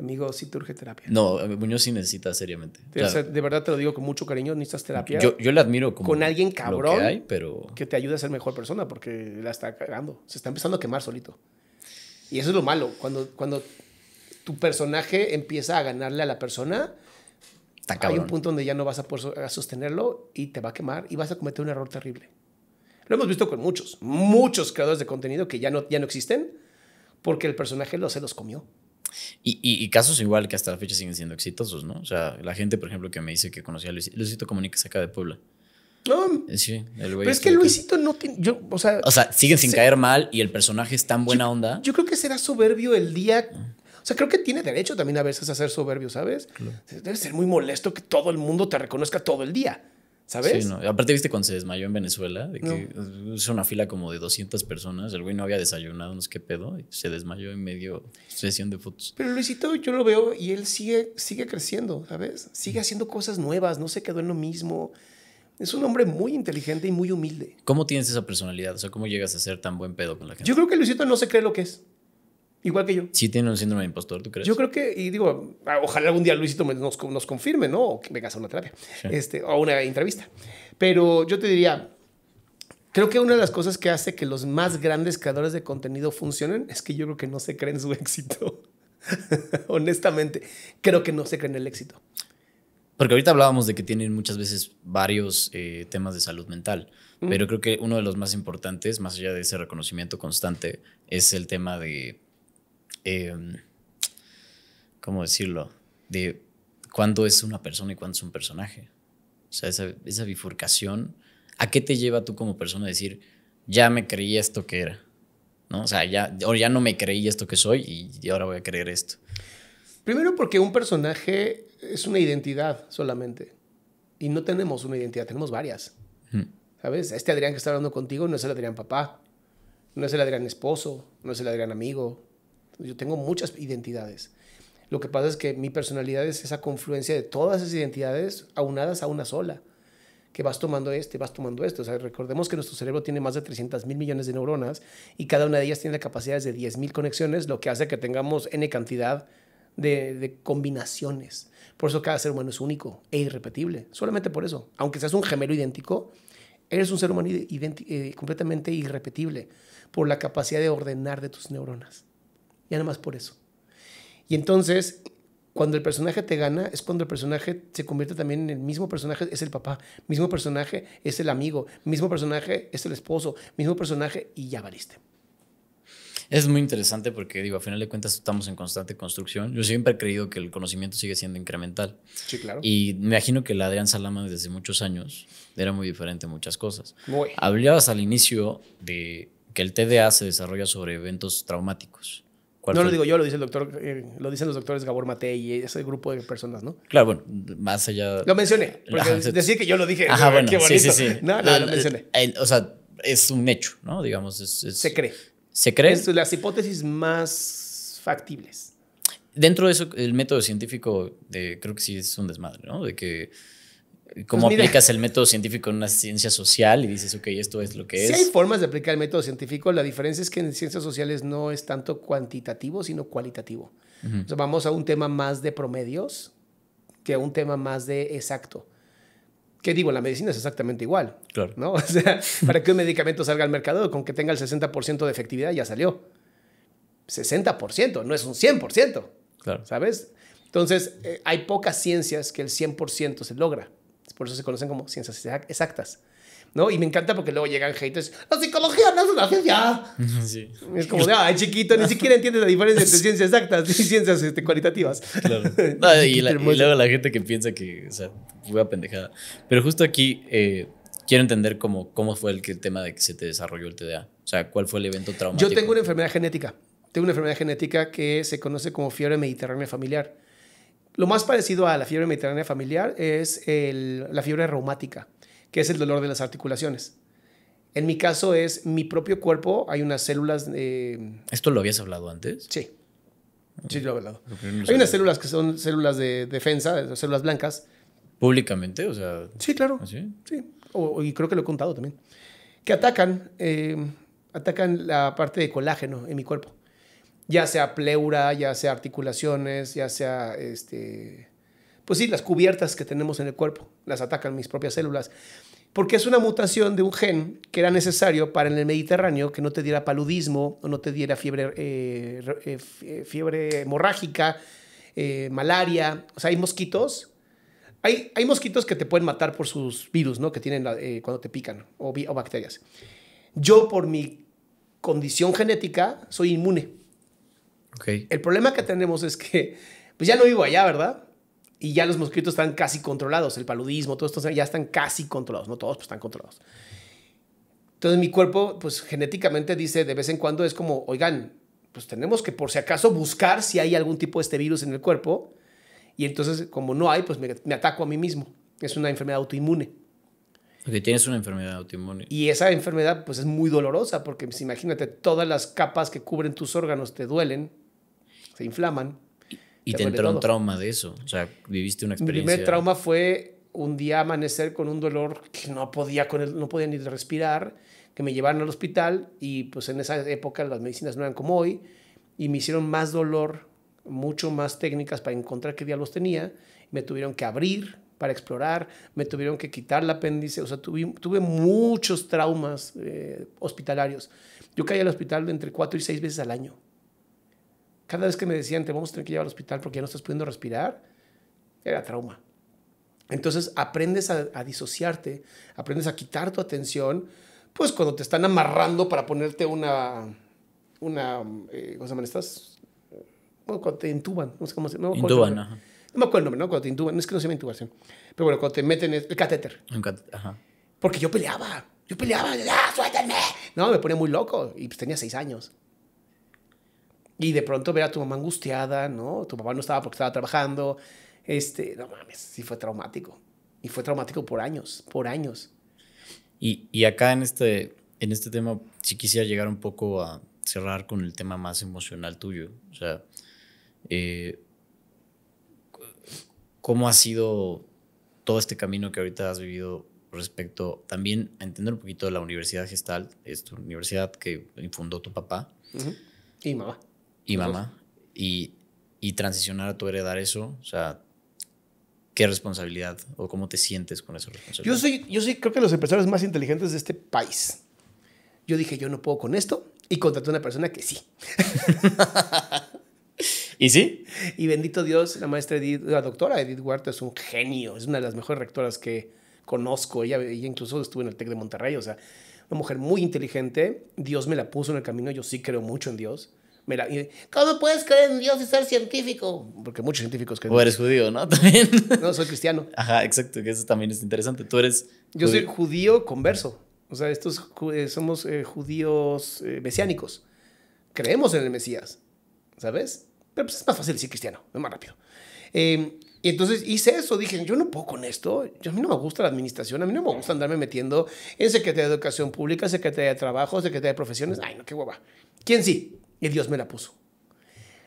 amigo, sí te urge terapia. No, Muñoz sí necesita seriamente. de verdad te lo digo con mucho cariño, necesitas terapia. Yo, yo le admiro Con alguien cabrón que, te ayude a ser mejor persona porque la está cagando. Se está empezando a quemar solito. Y eso es lo malo. Cuando, cuando tu personaje empieza a ganarle a la persona, hay un punto donde ya no vas a sostenerlo y te va a quemar y vas a cometer un error terrible. Lo hemos visto con muchos, muchos creadores de contenido que ya no, ya no existen porque el personaje lo, se los comió. Y, casos igual que hasta la fecha siguen siendo exitosos, ¿no? O sea, la gente, por ejemplo, que me dice que conocía a Luis, Luisito Comunica saca de Puebla. sí, pero es que Luisito no tiene. Yo, o, sea, o sea, siguen sin caer mal y el personaje es tan buena onda. Yo creo que será soberbio el día. Ah. O sea, creo que tiene derecho también a veces a ser soberbio, ¿sabes? Debe ser muy molesto que todo el mundo te reconozca todo el día. ¿Sabes? Sí, no. Aparte, viste cuando se desmayó en Venezuela, de que es una fila como de 200 personas, el güey no había desayunado, no sé qué pedo, se desmayó en medio sesión de fotos. Pero Luisito, yo lo veo y él sigue, sigue creciendo, ¿sabes? Sigue haciendo cosas nuevas, no se quedó en lo mismo. Es un hombre muy inteligente y muy humilde. ¿Cómo tienes esa personalidad? O sea, ¿cómo llegas a ser tan buen pedo con la gente? Yo creo que Luisito no se cree lo que es. Igual que yo. Sí tiene un síndrome de impostor, ¿tú crees? Yo creo que, y digo, ah, ojalá algún día Luisito nos, nos confirme, ¿no? O que vengas a una terapia, este, o una entrevista. Pero yo te diría, creo que una de las cosas que hace que los más grandes creadores de contenido funcionen es que yo creo que no se creen su <laughs> éxito. Honestamente, creo que no se creen el éxito. Porque ahorita hablábamos de que tienen muchas veces varios eh, temas de salud mental, pero creo que uno de los más importantes, más allá de ese reconocimiento constante, es el tema de Em, ¿cómo decirlo? De cuándo es una persona y cuándo es un personaje. O sea, esa, bifurcación, ¿a qué te lleva tú como persona a decir, ya me creí esto que era? ¿No? O sea, ya, o ya no me creí esto que soy y, ahora voy a creer esto. Primero porque un personaje es una identidad solamente. Y no tenemos una identidad, tenemos varias. ¿Sabes? Este Adrián que está hablando contigo no es el Adrián papá, no es el Adrián esposo, no es el Adrián amigo, yo tengo muchas identidades. Lo que pasa es que mi personalidad es esa confluencia de todas esas identidades aunadas a una sola, que vas tomando este, vas tomando esto. O sea, recordemos que nuestro cerebro tiene más de 300 mil millones de neuronas y cada una de ellas tiene capacidades de 10 mil conexiones, lo que hace que tengamos n cantidad de, combinaciones. Por eso cada ser humano es único e irrepetible. Solamente por eso. Aunque seas un gemelo idéntico, eres un ser humano eh, completamente irrepetible por la capacidad de ordenar de tus neuronas ya nada más por eso. Y entonces, cuando el personaje te gana, es cuando el personaje se convierte también en el mismo personaje, es el papá, mismo personaje es el amigo, mismo personaje es el esposo, mismo personaje y ya valiste. Es muy interesante porque, digo, a final de cuentas estamos en constante construcción. Yo siempre he creído que el conocimiento sigue siendo incremental. Sí, claro. Y me imagino que la Adrián Salama desde muchos años era muy diferente en muchas cosas. Hablabas al inicio de que el TDA se desarrolla sobre eventos traumáticos no lo digo yo, lo dice el doctor, eh, lo dicen los doctores Gabor Mate y ese grupo de personas, ¿no? Claro, bueno, más allá. Lo mencioné, <laughs> porque decir que yo lo dije. Ajá, eh, bueno, sí, sí, sí. <laughs> No, ah, lo mencioné. Eh, o sea, es un hecho, ¿no? Digamos, se cree. Se cree. Es las hipótesis más factibles. Dentro de eso, el método científico de, creo que sí es un desmadre, ¿no? De que cómo pues aplicas el método científico en una ciencia social y dices, ok, esto es lo que es. Sí hay formas de aplicar el método científico, la diferencia es que en ciencias sociales no es tanto cuantitativo, sino cualitativo. vamos a un tema más de promedios que a un tema más de exacto. ¿Qué digo? La medicina es exactamente igual. Claro. <laughs> para que un medicamento salga al mercado, con que tenga el 60% de efectividad, ya salió. 60%, no es un 100%. Claro. ¿Sabes? Entonces, eh, hay pocas ciencias que el 100% se logra. Por eso se conocen como ciencias exactas. ¿no? Y me encanta porque luego llegan haters, la psicología no es una ciencia. Sí. Es como de, ay, chiquito, ni siquiera entiendes la diferencia entre ciencias exactas y ciencias este, cualitativas. <laughs> y, luego la gente que piensa que, o sea, fue pendejada. Pero justo aquí eh, quiero entender cómo, cómo fue el, el, tema de que se te desarrolló el TDA. O sea, ¿cuál fue el evento traumático? Yo tengo una enfermedad genética. Tengo una enfermedad genética que se conoce como fiebre mediterránea familiar. Lo más parecido a la fiebre mediterránea familiar es la fiebre reumática, que es el dolor de las articulaciones. En mi caso es mi propio cuerpo, hay unas células... Eh, ¿Esto lo habías hablado antes? Sí. Sí, lo he hablado. hay unas células que son células de defensa, células blancas. ¿Públicamente? O sea... Sí, claro. ¿Ah, sí. y creo que lo he contado también. Que atacan, eh, atacan la parte de colágeno en mi cuerpo ya sea pleura, ya sea articulaciones, ya sea, este, pues sí, las cubiertas que tenemos en el cuerpo, las atacan mis propias células, porque es una mutación de un gen que era necesario para en el Mediterráneo que no te diera paludismo o no te diera fiebre, eh, eh, fiebre hemorrágica, eh, malaria, o sea, hay mosquitos. Hay, hay, mosquitos que te pueden matar por sus virus, ¿no? Que tienen cuando te pican, o bacterias. Yo, por mi condición genética, soy inmune el problema que tenemos es que, pues ya no vivo allá, ¿verdad? Y ya los mosquitos están casi controlados, el paludismo, todo esto ya están casi controlados, no todos, pues están controlados. Entonces mi cuerpo, pues genéticamente dice de vez en cuando es como, oigan, pues tenemos que por si acaso buscar si hay algún tipo de este virus en el cuerpo. Y entonces, como no hay, pues me, ataco a mí mismo. Es una enfermedad autoinmune. Porque tienes una enfermedad autoinmune. Y esa enfermedad, pues es muy dolorosa, porque pues, imagínate, todas las capas que cubren tus órganos te duelen se inflaman. ¿Y te, entró un trauma de eso? O sea, viviste una experiencia. Mi primer trauma fue un día amanecer con un dolor que no podía, con él, no podía ni respirar, que me llevaron al hospital y pues en esa época las medicinas no eran como hoy y me hicieron más dolor, mucho más técnicas para encontrar qué diablos tenía. Me tuvieron que abrir para explorar, me tuvieron que quitar el apéndice, o sea, tuve, tuve muchos traumas eh, hospitalarios. Yo caí al hospital entre cuatro y seis veces al año. Cada vez que me decían, te vamos a tener que llevar al hospital porque ya no estás pudiendo respirar, era trauma. Entonces aprendes a, disociarte, aprendes a quitar tu atención, pues cuando te están amarrando para ponerte una, una, eh, ¿cómo se llama? Estás, Bueno, cuando te intuban, no sé cómo se llama. No, intuban, ajá. No me acuerdo el nombre, ¿no? Cuando te intuban, es que no se llama intubación. Pero bueno, cuando te meten el catéter. Un ajá. Porque yo peleaba, yo peleaba, ¡Ah, No, me ponía muy loco y pues tenía seis años y de pronto ver a tu mamá angustiada, ¿no? Tu papá no estaba porque estaba trabajando. Este, no mames, sí fue traumático. Y fue traumático por años, por años. Y, acá en este, en este tema, si quisiera llegar un poco a cerrar con el tema más emocional tuyo. O sea, eh, ¿cómo ha sido todo este camino que ahorita has vivido respecto también a entender un poquito de la universidad gestal, esta universidad que fundó tu papá? Y Y mamá y mamá. Y, transicionar a tu heredar eso, o sea, ¿qué responsabilidad o cómo te sientes con esa responsabilidad? Yo soy, yo soy, creo que los empresarios más inteligentes de este país. Yo dije, yo no puedo con esto y contraté a una persona que sí. <laughs> ¿Y sí? Y bendito Dios, la maestra Edith, la doctora Edith Huerta es un genio, es una de las mejores rectoras que conozco. Ella, ella incluso estuvo en el TEC de Monterrey, o sea, una mujer muy inteligente. Dios me la puso en el camino, yo sí creo mucho en Dios. Mira, ¿cómo puedes creer en Dios y ser científico? Porque muchos científicos creen. O eres judío, ¿no? <laughs> También. No, soy cristiano. Ajá, exacto, que eso también es interesante. Tú eres. Yo soy judío converso. O sea, estos eh, somos eh, judíos eh, mesiánicos. Creemos en el Mesías, ¿sabes? Pero pues, es más fácil decir cristiano, es más rápido. Em, y entonces hice eso, dije, yo no puedo con esto, yo, a mí no me gusta la administración, a mí no me gusta andarme metiendo en Secretaría de Educación Pública, Secretaría de Trabajo, Secretaría de Profesiones, ay, no, qué guapa. ¿Quién sí? Y Dios me la puso.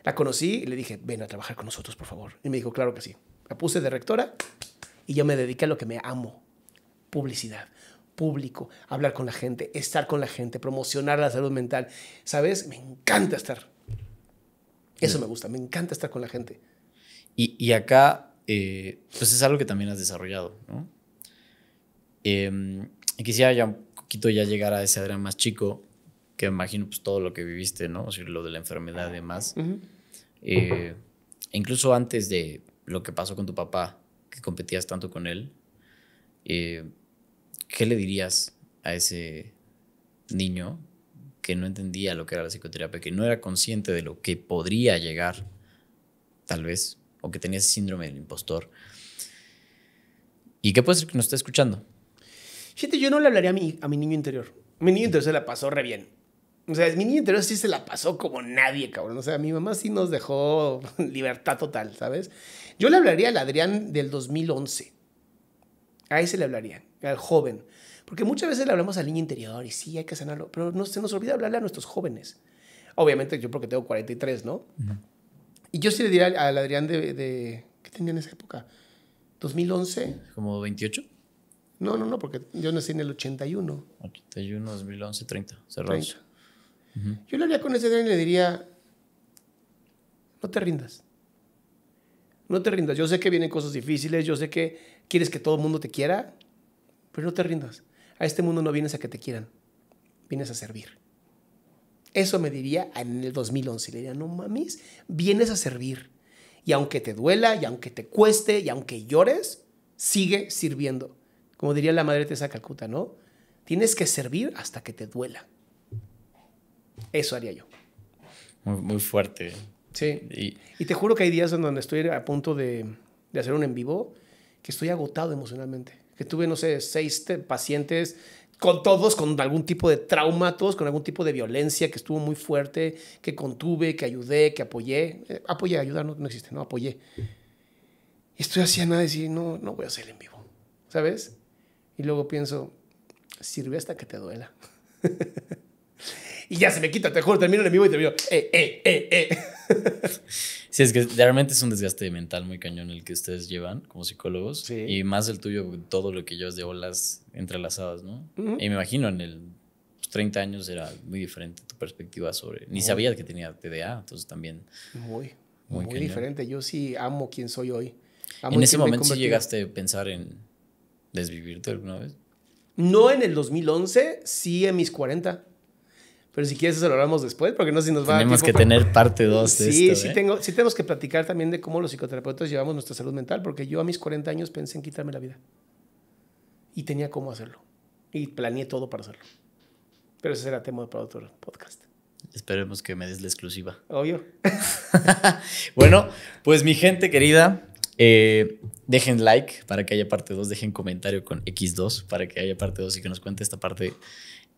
La conocí y le dije, ven a trabajar con nosotros, por favor. Y me dijo, claro que sí. La puse de rectora y yo me dediqué a lo que me amo. Publicidad, público, hablar con la gente, estar con la gente, promocionar la salud mental. ¿Sabes? Me encanta estar. Eso me gusta, me encanta estar con la gente. Y, y acá, eh, pues es algo que también has desarrollado, ¿no? Em, quisiera ya un poquito ya llegar a ese Adrián más chico, imagino pues todo lo que viviste, ¿no? O sea, lo de la enfermedad y demás. Eh, incluso antes de lo que pasó con tu papá, que competías tanto con él, eh, ¿qué le dirías a ese niño que no entendía lo que era la psicoterapia, que no era consciente de lo que podría llegar, tal vez, o que tenía ese síndrome del impostor? ¿Y qué puede ser que nos esté escuchando? Gente, yo no le hablaría a mi, a mi niño interior. Mi niño interior se la pasó re bien. O sea, mi niña interior sí se la pasó como nadie, cabrón. O sea, mi mamá sí nos dejó <laughs> libertad total, ¿sabes? Yo le hablaría al Adrián del 2011. A ese le hablaría, al joven. Porque muchas veces le hablamos al niño interior y sí, hay que sanarlo, pero no, se nos olvida hablarle a nuestros jóvenes. Obviamente yo porque tengo 43, ¿no? Y yo sí le diría al Adrián de, ¿Qué tenía en esa época? ¿2011? ¿Como 28? No, no, no, porque yo nací en el 81. 81, 2011, 30. Cerrados. Yo le haría con ese y le diría, no te rindas. No te rindas. Yo sé que vienen cosas difíciles, yo sé que quieres que todo el mundo te quiera, pero no te rindas. A este mundo no vienes a que te quieran, vienes a servir. Eso me diría en el 2011. Le diría, no mames, vienes a servir. Y aunque te duela, y aunque te cueste, y aunque llores, sigue sirviendo. Como diría la Madre esa Calcuta, ¿no? Tienes que servir hasta que te duela. Eso haría yo. Muy, fuerte. Sí. Y... te juro que hay días en donde estoy a punto de, hacer un en vivo que estoy agotado emocionalmente. Que tuve, no sé, seis pacientes con todos, con algún tipo de trauma, todos con algún tipo de violencia que estuvo muy fuerte, que contuve, que ayudé, que apoyé. Eh, apoyé, ayudar no, existe, no, apoyé. Y estoy así a nada no, no voy a hacer en vivo, ¿sabes? Y luego pienso, sirve hasta que te duela. <laughs> y ya se me quita, te juro, termino el enemigo y termino, eh, eh, eh, eh. <laughs> Sí, es que realmente es un desgaste mental muy cañón el que ustedes llevan como psicólogos. Y más el tuyo, todo lo que llevas de olas entrelazadas, ¿no? Y me imagino en el 30 años era muy diferente tu perspectiva sobre... Ni sabía sabías que tenía TDA, entonces también... Muy, muy, diferente. Yo sí amo quien soy hoy. en ese momento sí llegaste a pensar en desvivirte alguna vez. No en el 2011, sí en mis 40. Pero si quieres eso lo hablamos después, porque no sé si nos va Tenemos que tener parte 2 de sí, Sí, ¿eh? tengo, sí tenemos que platicar también de cómo los psicoterapeutas llevamos nuestra salud mental, porque yo a mis 40 años pensé en quitarme la vida. Y tenía cómo hacerlo. Y planeé todo para hacerlo. Pero ese será tema para otro podcast. Esperemos que me des la exclusiva. Obvio. <laughs> <laughs> bueno, pues mi gente querida, eh, dejen like para que haya parte 2, dejen comentario con X2 para que haya parte 2 y que nos cuente esta parte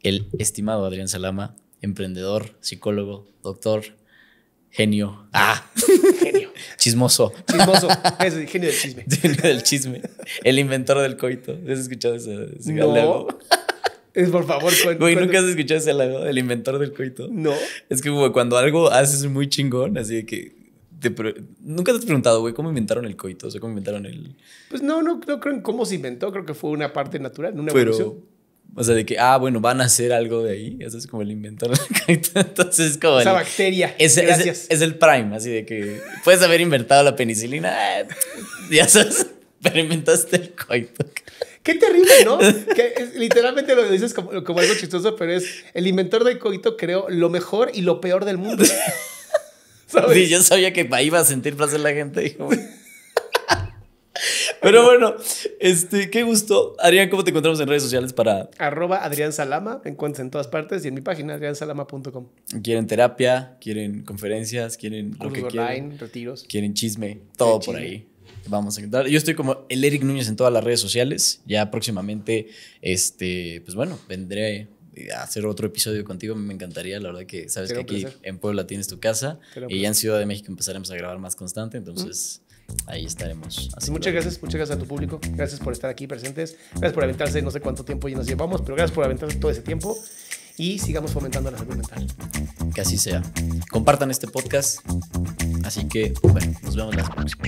el estimado Adrián Salama emprendedor, psicólogo, doctor, genio. Ah, <laughs> genio. Chismoso. Chismoso. <laughs> Es genio del chisme. <laughs> Genio del chisme. El inventor del coito. ¿Has escuchado ese, ese no. Es por favor, Güey, ¿nunca has escuchado ese lago El inventor del coito? No. Es que, güey, cuando algo haces muy chingón, así que te nunca te has preguntado, güey, cómo inventaron el coito, o sea, cómo inventaron el. Pues no, no, no creo en cómo se inventó, creo que fue una parte natural, una evolución. O sea, de que, ah, bueno, van a hacer algo de ahí. Eso es como el inventor del la <laughs> Entonces como. Esa bacteria. Es, Gracias. Es, el prime, así de que puedes haber inventado la penicilina. Eh, ya sabes, <laughs> pero inventaste el coito. Qué terrible, ¿no? que literalmente lo dices como, algo chistoso, pero es el inventor del coito creó lo mejor y lo peor del mundo. <laughs> Sí, yo sabía que iba a sentir placer la gente. Pero bueno, este, qué gusto. Adrián, ¿cómo te encontramos en redes sociales para...? Arroba Adrián Salama, me encuentras en todas partes y en mi página adriansalama.com. Quieren terapia, quieren conferencias, quieren lo que online, quieren. retiros. Quieren chisme, todo por ahí. Vamos a encontrar. Yo estoy como el Eric Núñez en todas las redes sociales. Ya próximamente, este, pues bueno, vendré a hacer otro episodio contigo. Me encantaría, la verdad que sabes que aquí en Puebla tienes tu casa y ya en Ciudad de México empezaremos a grabar más constante, entonces... Mm ahí estaremos. Así muchas gracias, muchas gracias a tu público. Gracias por estar aquí presentes. Gracias por aventarse, no sé cuánto tiempo ya nos llevamos, pero gracias por aventarse todo ese tiempo y sigamos fomentando la salud mental. Que así sea. Compartan este podcast. Así que, bueno, nos vemos la próxima.